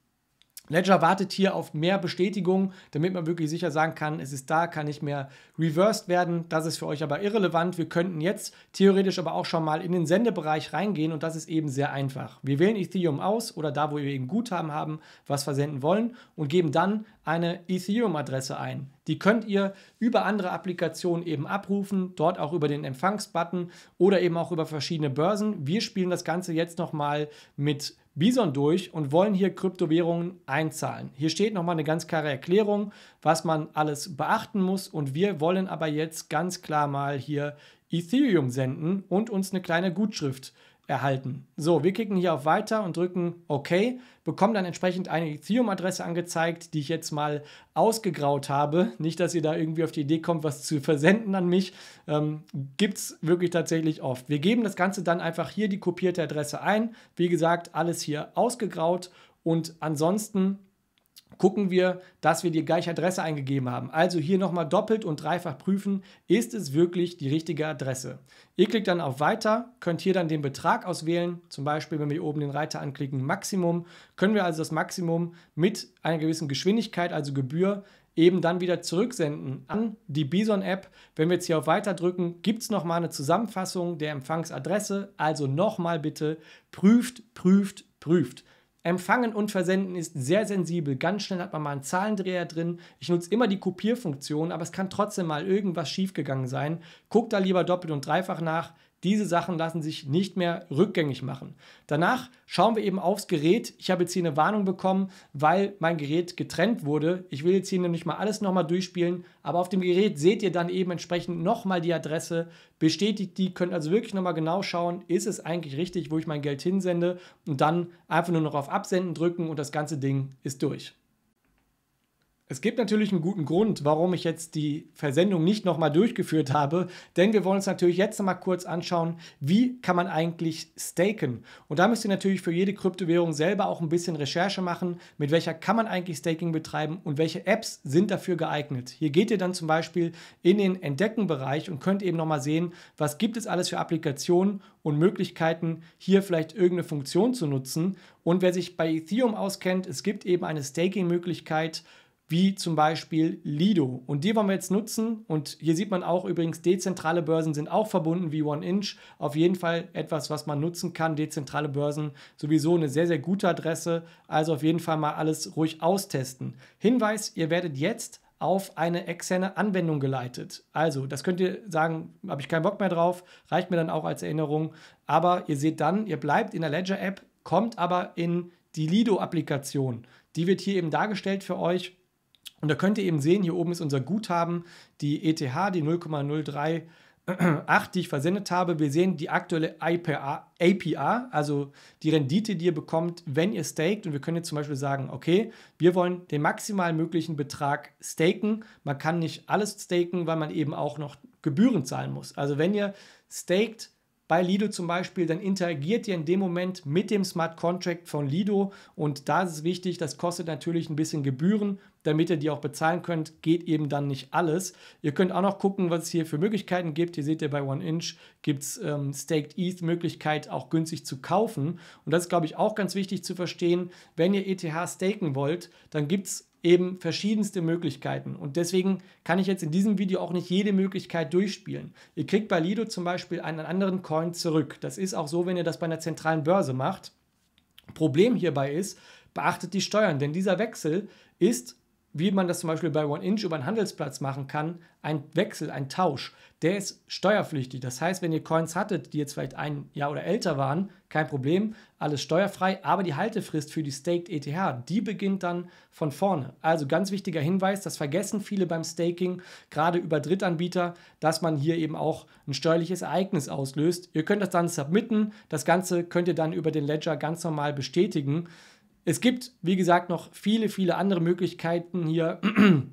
Ledger wartet hier auf mehr Bestätigung, damit man wirklich sicher sagen kann, es ist da, kann nicht mehr reversed werden. Das ist für euch aber irrelevant. Wir könnten jetzt theoretisch aber auch schon mal in den Sendebereich reingehen und das ist eben sehr einfach. Wir wählen Ethereum aus oder da, wo wir eben Guthaben haben, was versenden wollen und geben dann eine Ethereum-Adresse ein. Die könnt ihr über andere Applikationen eben abrufen, dort auch über den Empfangsbutton oder eben auch über verschiedene Börsen. Wir spielen das Ganze jetzt nochmal mit Bison durch und wollen hier Kryptowährungen einzahlen. Hier steht nochmal eine ganz klare Erklärung, was man alles beachten muss. Und wir wollen aber jetzt ganz klar mal hier Ethereum senden und uns eine kleine Gutschrift erhalten. So, wir klicken hier auf Weiter und drücken OK, bekommen dann entsprechend eine Ethereum-Adresse angezeigt, die ich jetzt mal ausgegraut habe. Nicht, dass ihr da irgendwie auf die Idee kommt, was zu versenden an mich. Ähm, Gibt es wirklich tatsächlich oft. Wir geben das Ganze dann einfach hier die kopierte Adresse ein. Wie gesagt, alles hier ausgegraut und ansonsten gucken wir, dass wir die gleiche Adresse eingegeben haben. Also hier nochmal doppelt und dreifach prüfen, ist es wirklich die richtige Adresse. Ihr klickt dann auf Weiter, könnt hier dann den Betrag auswählen. Zum Beispiel, wenn wir oben den Reiter anklicken, Maximum, können wir also das Maximum mit einer gewissen Geschwindigkeit, also Gebühr, eben dann wieder zurücksenden an die Bison-App. Wenn wir jetzt hier auf Weiter drücken, gibt es nochmal eine Zusammenfassung der Empfangsadresse. Also nochmal bitte prüft, prüft, prüft. Empfangen und Versenden ist sehr sensibel. Ganz schnell hat man mal einen Zahlendreher drin. Ich nutze immer die Kopierfunktion, aber es kann trotzdem mal irgendwas schiefgegangen sein. Guckt da lieber doppelt und dreifach nach. Diese Sachen lassen sich nicht mehr rückgängig machen. Danach schauen wir eben aufs Gerät. Ich habe jetzt hier eine Warnung bekommen, weil mein Gerät getrennt wurde. Ich will jetzt hier nämlich mal alles nochmal durchspielen, aber auf dem Gerät seht ihr dann eben entsprechend nochmal die Adresse, bestätigt die, könnt also wirklich nochmal genau schauen, ist es eigentlich richtig, wo ich mein Geld hinsende und dann einfach nur noch auf Absenden drücken und das ganze Ding ist durch. Es gibt natürlich einen guten Grund, warum ich jetzt die Versendung nicht nochmal durchgeführt habe, denn wir wollen uns natürlich jetzt nochmal kurz anschauen, wie kann man eigentlich staken. Und da müsst ihr natürlich für jede Kryptowährung selber auch ein bisschen Recherche machen, mit welcher kann man eigentlich Staking betreiben und welche Apps sind dafür geeignet. Hier geht ihr dann zum Beispiel in den Entdecken-Bereich und könnt eben nochmal sehen, was gibt es alles für Applikationen und Möglichkeiten, hier vielleicht irgendeine Funktion zu nutzen. Und wer sich bei Ethereum auskennt, es gibt eben eine Staking-Möglichkeit, wie zum Beispiel Lido. Und die wollen wir jetzt nutzen. Und hier sieht man auch übrigens, dezentrale Börsen sind auch verbunden wie OneInch. Auf jeden Fall etwas, was man nutzen kann. Dezentrale Börsen sowieso eine sehr, sehr gute Adresse. Also auf jeden Fall mal alles ruhig austesten. Hinweis, ihr werdet jetzt auf eine externe Anwendung geleitet. Also, das könnt ihr sagen, habe ich keinen Bock mehr drauf, reicht mir dann auch als Erinnerung. Aber ihr seht dann, ihr bleibt in der Ledger-App, kommt aber in die Lido-Applikation. Die wird hier eben dargestellt für euch und da könnt ihr eben sehen, hier oben ist unser Guthaben, die ETH, die 0,038, die ich versendet habe. Wir sehen die aktuelle IPA, APR, also die Rendite, die ihr bekommt, wenn ihr staked. Und wir können jetzt zum Beispiel sagen, okay, wir wollen den maximal möglichen Betrag staken. Man kann nicht alles staken, weil man eben auch noch Gebühren zahlen muss. Also wenn ihr staked, bei Lido zum Beispiel, dann interagiert ihr in dem Moment mit dem Smart Contract von Lido und da ist es wichtig, das kostet natürlich ein bisschen Gebühren, damit ihr die auch bezahlen könnt, geht eben dann nicht alles. Ihr könnt auch noch gucken, was es hier für Möglichkeiten gibt. Hier seht ihr bei OneInch gibt es ähm, Staked ETH Möglichkeit auch günstig zu kaufen und das ist glaube ich auch ganz wichtig zu verstehen, wenn ihr ETH staken wollt, dann gibt es eben verschiedenste Möglichkeiten. Und deswegen kann ich jetzt in diesem Video auch nicht jede Möglichkeit durchspielen. Ihr kriegt bei Lido zum Beispiel einen anderen Coin zurück. Das ist auch so, wenn ihr das bei einer zentralen Börse macht. Problem hierbei ist, beachtet die Steuern, denn dieser Wechsel ist, wie man das zum Beispiel bei One Inch über einen Handelsplatz machen kann, ein Wechsel, ein Tausch. Der ist steuerpflichtig. Das heißt, wenn ihr Coins hattet, die jetzt vielleicht ein Jahr oder älter waren, kein Problem, alles steuerfrei, aber die Haltefrist für die Staked ETH, die beginnt dann von vorne. Also ganz wichtiger Hinweis, das vergessen viele beim Staking, gerade über Drittanbieter, dass man hier eben auch ein steuerliches Ereignis auslöst. Ihr könnt das dann submitten, das Ganze könnt ihr dann über den Ledger ganz normal bestätigen. Es gibt, wie gesagt, noch viele, viele andere Möglichkeiten hier.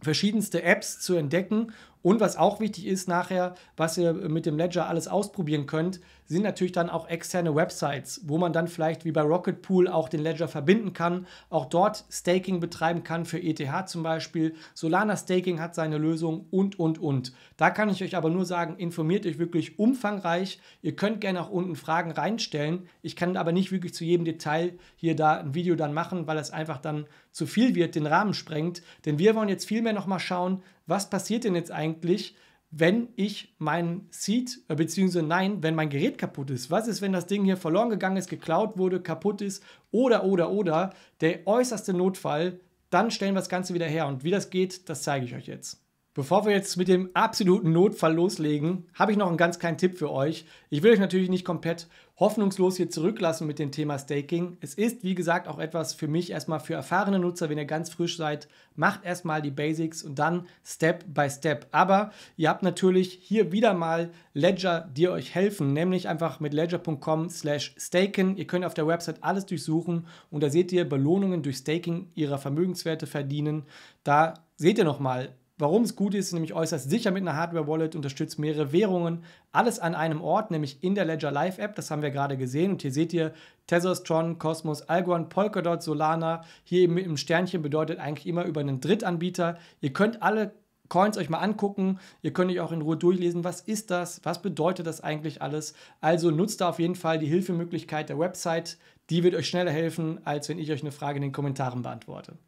verschiedenste Apps zu entdecken und was auch wichtig ist nachher, was ihr mit dem Ledger alles ausprobieren könnt, sind natürlich dann auch externe Websites, wo man dann vielleicht wie bei Rocket Pool auch den Ledger verbinden kann, auch dort Staking betreiben kann für ETH zum Beispiel. Solana Staking hat seine Lösung und, und, und. Da kann ich euch aber nur sagen, informiert euch wirklich umfangreich. Ihr könnt gerne auch unten Fragen reinstellen. Ich kann aber nicht wirklich zu jedem Detail hier da ein Video dann machen, weil es einfach dann zu viel wird, den Rahmen sprengt. Denn wir wollen jetzt vielmehr nochmal schauen, was passiert denn jetzt eigentlich, wenn ich mein Seed, äh, beziehungsweise nein, wenn mein Gerät kaputt ist? Was ist, wenn das Ding hier verloren gegangen ist, geklaut wurde, kaputt ist oder, oder, oder? Der äußerste Notfall, dann stellen wir das Ganze wieder her. Und wie das geht, das zeige ich euch jetzt. Bevor wir jetzt mit dem absoluten Notfall loslegen, habe ich noch einen ganz kleinen Tipp für euch. Ich will euch natürlich nicht komplett hoffnungslos hier zurücklassen mit dem Thema Staking. Es ist, wie gesagt, auch etwas für mich erstmal für erfahrene Nutzer, wenn ihr ganz frisch seid, macht erstmal die Basics und dann Step by Step. Aber ihr habt natürlich hier wieder mal Ledger, die euch helfen, nämlich einfach mit ledger.com slash staken. Ihr könnt auf der Website alles durchsuchen und da seht ihr Belohnungen durch Staking ihrer Vermögenswerte verdienen. Da seht ihr nochmal, Warum es gut ist, nämlich äußerst sicher mit einer Hardware-Wallet, unterstützt mehrere Währungen, alles an einem Ort, nämlich in der Ledger Live App, das haben wir gerade gesehen. Und hier seht ihr Tezos, Tron, Cosmos, Algorand, Polkadot, Solana. Hier eben mit einem Sternchen bedeutet eigentlich immer über einen Drittanbieter. Ihr könnt alle Coins euch mal angucken. Ihr könnt euch auch in Ruhe durchlesen, was ist das, was bedeutet das eigentlich alles. Also nutzt da auf jeden Fall die Hilfemöglichkeit der Website. Die wird euch schneller helfen, als wenn ich euch eine Frage in den Kommentaren beantworte.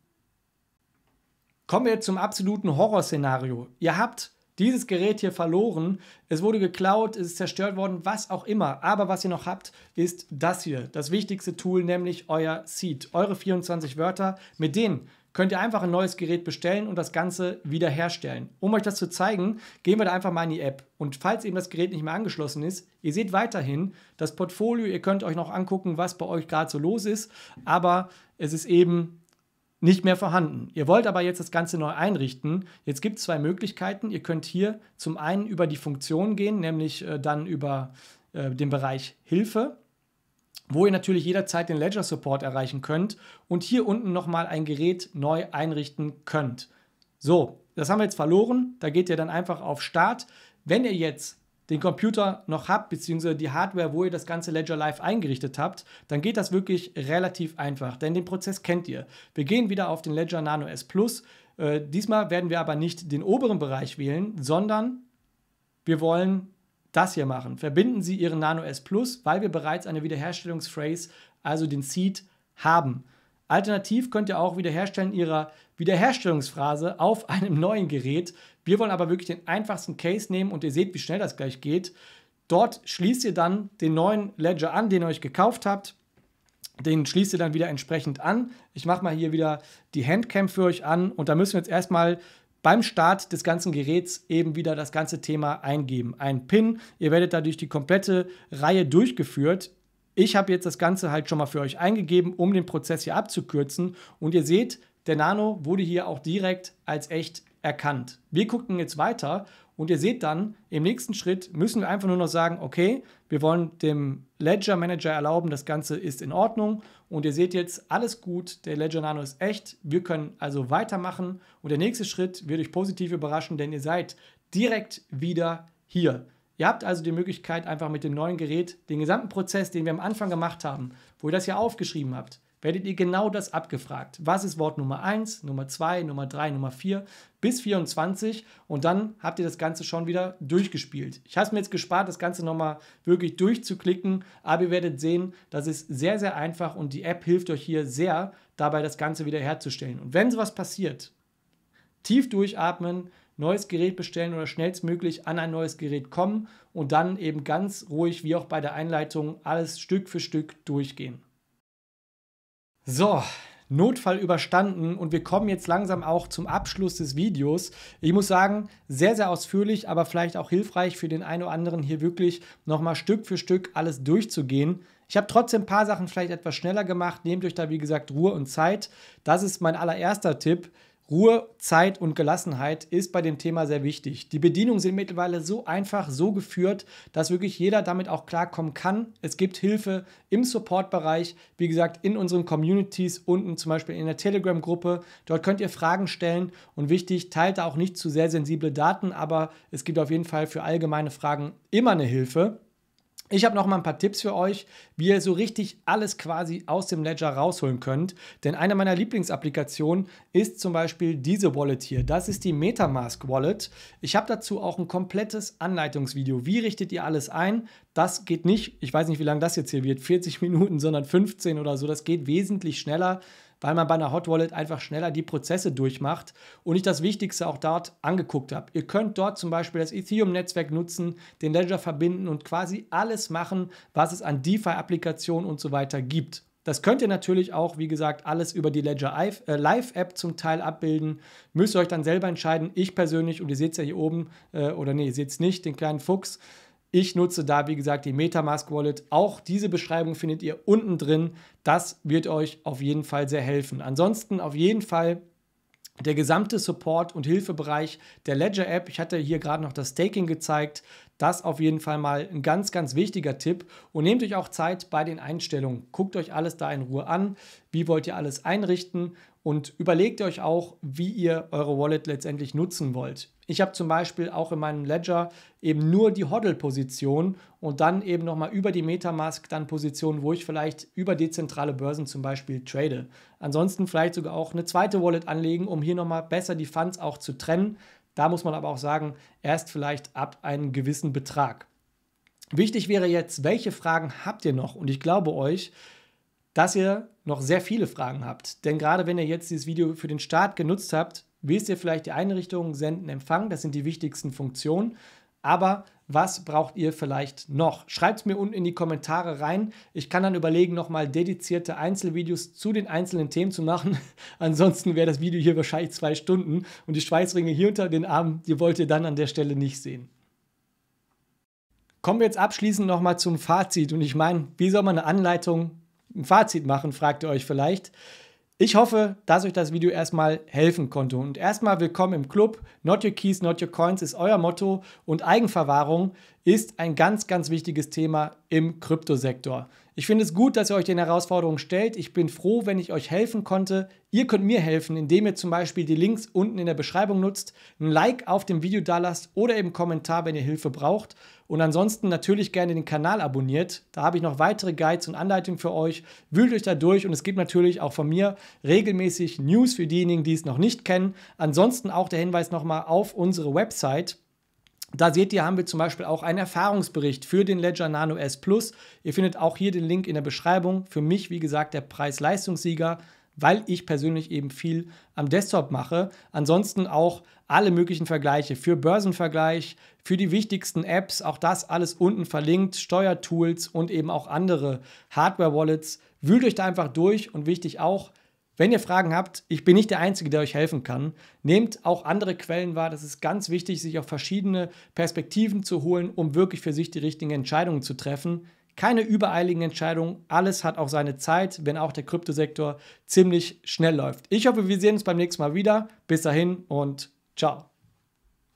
Kommen wir zum absoluten Horrorszenario. Ihr habt dieses Gerät hier verloren, es wurde geklaut, es ist zerstört worden, was auch immer. Aber was ihr noch habt, ist das hier, das wichtigste Tool, nämlich euer Seed, eure 24 Wörter. Mit denen könnt ihr einfach ein neues Gerät bestellen und das Ganze wiederherstellen. Um euch das zu zeigen, gehen wir da einfach mal in die App. Und falls eben das Gerät nicht mehr angeschlossen ist, ihr seht weiterhin das Portfolio, ihr könnt euch noch angucken, was bei euch gerade so los ist, aber es ist eben nicht mehr vorhanden. Ihr wollt aber jetzt das Ganze neu einrichten. Jetzt gibt es zwei Möglichkeiten. Ihr könnt hier zum einen über die Funktion gehen, nämlich äh, dann über äh, den Bereich Hilfe, wo ihr natürlich jederzeit den Ledger Support erreichen könnt und hier unten nochmal ein Gerät neu einrichten könnt. So, das haben wir jetzt verloren. Da geht ihr dann einfach auf Start. Wenn ihr jetzt den Computer noch habt, beziehungsweise die Hardware, wo ihr das ganze Ledger Live eingerichtet habt, dann geht das wirklich relativ einfach, denn den Prozess kennt ihr. Wir gehen wieder auf den Ledger Nano S Plus. Äh, diesmal werden wir aber nicht den oberen Bereich wählen, sondern wir wollen das hier machen. Verbinden Sie Ihren Nano S Plus, weil wir bereits eine Wiederherstellungsphrase, also den Seed, haben. Alternativ könnt ihr auch wiederherstellen Ihrer Wiederherstellungsphrase auf einem neuen Gerät, wir wollen aber wirklich den einfachsten Case nehmen und ihr seht, wie schnell das gleich geht. Dort schließt ihr dann den neuen Ledger an, den ihr euch gekauft habt. Den schließt ihr dann wieder entsprechend an. Ich mache mal hier wieder die Handcam für euch an und da müssen wir jetzt erstmal beim Start des ganzen Geräts eben wieder das ganze Thema eingeben. Ein PIN, ihr werdet dadurch die komplette Reihe durchgeführt. Ich habe jetzt das Ganze halt schon mal für euch eingegeben, um den Prozess hier abzukürzen. Und ihr seht, der Nano wurde hier auch direkt als echt erkannt. Wir gucken jetzt weiter und ihr seht dann, im nächsten Schritt müssen wir einfach nur noch sagen, okay, wir wollen dem Ledger Manager erlauben, das Ganze ist in Ordnung. Und ihr seht jetzt, alles gut, der Ledger Nano ist echt. Wir können also weitermachen. Und der nächste Schritt wird euch positiv überraschen, denn ihr seid direkt wieder hier. Ihr habt also die Möglichkeit, einfach mit dem neuen Gerät den gesamten Prozess, den wir am Anfang gemacht haben, wo ihr das hier aufgeschrieben habt, werdet ihr genau das abgefragt. Was ist Wort Nummer 1, Nummer 2, Nummer 3, Nummer 4 bis 24 und dann habt ihr das Ganze schon wieder durchgespielt. Ich habe es mir jetzt gespart, das Ganze nochmal wirklich durchzuklicken, aber ihr werdet sehen, das ist sehr, sehr einfach und die App hilft euch hier sehr dabei, das Ganze wieder herzustellen. Und wenn sowas passiert, tief durchatmen, neues Gerät bestellen oder schnellstmöglich an ein neues Gerät kommen und dann eben ganz ruhig, wie auch bei der Einleitung, alles Stück für Stück durchgehen. So, Notfall überstanden und wir kommen jetzt langsam auch zum Abschluss des Videos. Ich muss sagen, sehr, sehr ausführlich, aber vielleicht auch hilfreich für den einen oder anderen hier wirklich nochmal Stück für Stück alles durchzugehen. Ich habe trotzdem ein paar Sachen vielleicht etwas schneller gemacht. Nehmt euch da, wie gesagt, Ruhe und Zeit. Das ist mein allererster Tipp. Ruhe, Zeit und Gelassenheit ist bei dem Thema sehr wichtig. Die Bedienungen sind mittlerweile so einfach, so geführt, dass wirklich jeder damit auch klarkommen kann. Es gibt Hilfe im Support-Bereich, wie gesagt, in unseren Communities, unten zum Beispiel in der Telegram-Gruppe. Dort könnt ihr Fragen stellen und wichtig, teilt da auch nicht zu sehr sensible Daten, aber es gibt auf jeden Fall für allgemeine Fragen immer eine Hilfe. Ich habe noch mal ein paar Tipps für euch, wie ihr so richtig alles quasi aus dem Ledger rausholen könnt. Denn eine meiner Lieblingsapplikationen ist zum Beispiel diese Wallet hier. Das ist die Metamask Wallet. Ich habe dazu auch ein komplettes Anleitungsvideo. Wie richtet ihr alles ein? Das geht nicht, ich weiß nicht, wie lange das jetzt hier wird, 40 Minuten, sondern 15 oder so. Das geht wesentlich schneller weil man bei einer Hot Wallet einfach schneller die Prozesse durchmacht und ich das Wichtigste auch dort angeguckt habe. Ihr könnt dort zum Beispiel das Ethereum-Netzwerk nutzen, den Ledger verbinden und quasi alles machen, was es an DeFi-Applikationen und so weiter gibt. Das könnt ihr natürlich auch, wie gesagt, alles über die Ledger äh, Live-App zum Teil abbilden. Müsst ihr euch dann selber entscheiden. Ich persönlich, und ihr seht es ja hier oben, äh, oder nee, ihr seht es nicht, den kleinen Fuchs, ich nutze da, wie gesagt, die Metamask Wallet. Auch diese Beschreibung findet ihr unten drin. Das wird euch auf jeden Fall sehr helfen. Ansonsten auf jeden Fall der gesamte Support- und Hilfebereich der Ledger App. Ich hatte hier gerade noch das Staking gezeigt. Das auf jeden Fall mal ein ganz, ganz wichtiger Tipp. Und nehmt euch auch Zeit bei den Einstellungen. Guckt euch alles da in Ruhe an. Wie wollt ihr alles einrichten? Und überlegt euch auch, wie ihr eure Wallet letztendlich nutzen wollt. Ich habe zum Beispiel auch in meinem Ledger eben nur die hoddle position und dann eben nochmal über die Metamask dann Positionen, wo ich vielleicht über dezentrale Börsen zum Beispiel trade. Ansonsten vielleicht sogar auch eine zweite Wallet anlegen, um hier nochmal besser die Funds auch zu trennen. Da muss man aber auch sagen, erst vielleicht ab einem gewissen Betrag. Wichtig wäre jetzt, welche Fragen habt ihr noch? Und ich glaube euch, dass ihr noch sehr viele Fragen habt. Denn gerade wenn ihr jetzt dieses Video für den Start genutzt habt, willst ihr vielleicht die Einrichtung senden, Empfang, das sind die wichtigsten Funktionen. Aber was braucht ihr vielleicht noch? Schreibt es mir unten in die Kommentare rein. Ich kann dann überlegen, nochmal dedizierte Einzelvideos zu den einzelnen Themen zu machen. Ansonsten wäre das Video hier wahrscheinlich zwei Stunden und die Schweißringe hier unter den Armen, die wollt ihr dann an der Stelle nicht sehen. Kommen wir jetzt abschließend nochmal zum Fazit. Und ich meine, wie soll man eine Anleitung, ein Fazit machen, fragt ihr euch vielleicht. Ich hoffe, dass euch das Video erstmal helfen konnte. Und erstmal willkommen im Club. Not your keys, not your coins ist euer Motto. Und Eigenverwahrung ist ein ganz, ganz wichtiges Thema im Kryptosektor. Ich finde es gut, dass ihr euch den Herausforderungen stellt. Ich bin froh, wenn ich euch helfen konnte. Ihr könnt mir helfen, indem ihr zum Beispiel die Links unten in der Beschreibung nutzt, ein Like auf dem Video dalasst oder eben Kommentar, wenn ihr Hilfe braucht. Und ansonsten natürlich gerne den Kanal abonniert. Da habe ich noch weitere Guides und Anleitungen für euch. Wühlt euch da durch und es gibt natürlich auch von mir regelmäßig News für diejenigen, die es noch nicht kennen. Ansonsten auch der Hinweis nochmal auf unsere Website. Da seht ihr, haben wir zum Beispiel auch einen Erfahrungsbericht für den Ledger Nano S Plus. Ihr findet auch hier den Link in der Beschreibung. Für mich, wie gesagt, der Preis-Leistungssieger weil ich persönlich eben viel am Desktop mache. Ansonsten auch alle möglichen Vergleiche für Börsenvergleich, für die wichtigsten Apps, auch das alles unten verlinkt, Steuertools und eben auch andere Hardware-Wallets. Wühlt euch da einfach durch und wichtig auch, wenn ihr Fragen habt, ich bin nicht der Einzige, der euch helfen kann. Nehmt auch andere Quellen wahr. Das ist ganz wichtig, sich auch verschiedene Perspektiven zu holen, um wirklich für sich die richtigen Entscheidungen zu treffen keine übereiligen Entscheidungen. Alles hat auch seine Zeit, wenn auch der Kryptosektor ziemlich schnell läuft. Ich hoffe, wir sehen uns beim nächsten Mal wieder. Bis dahin und ciao.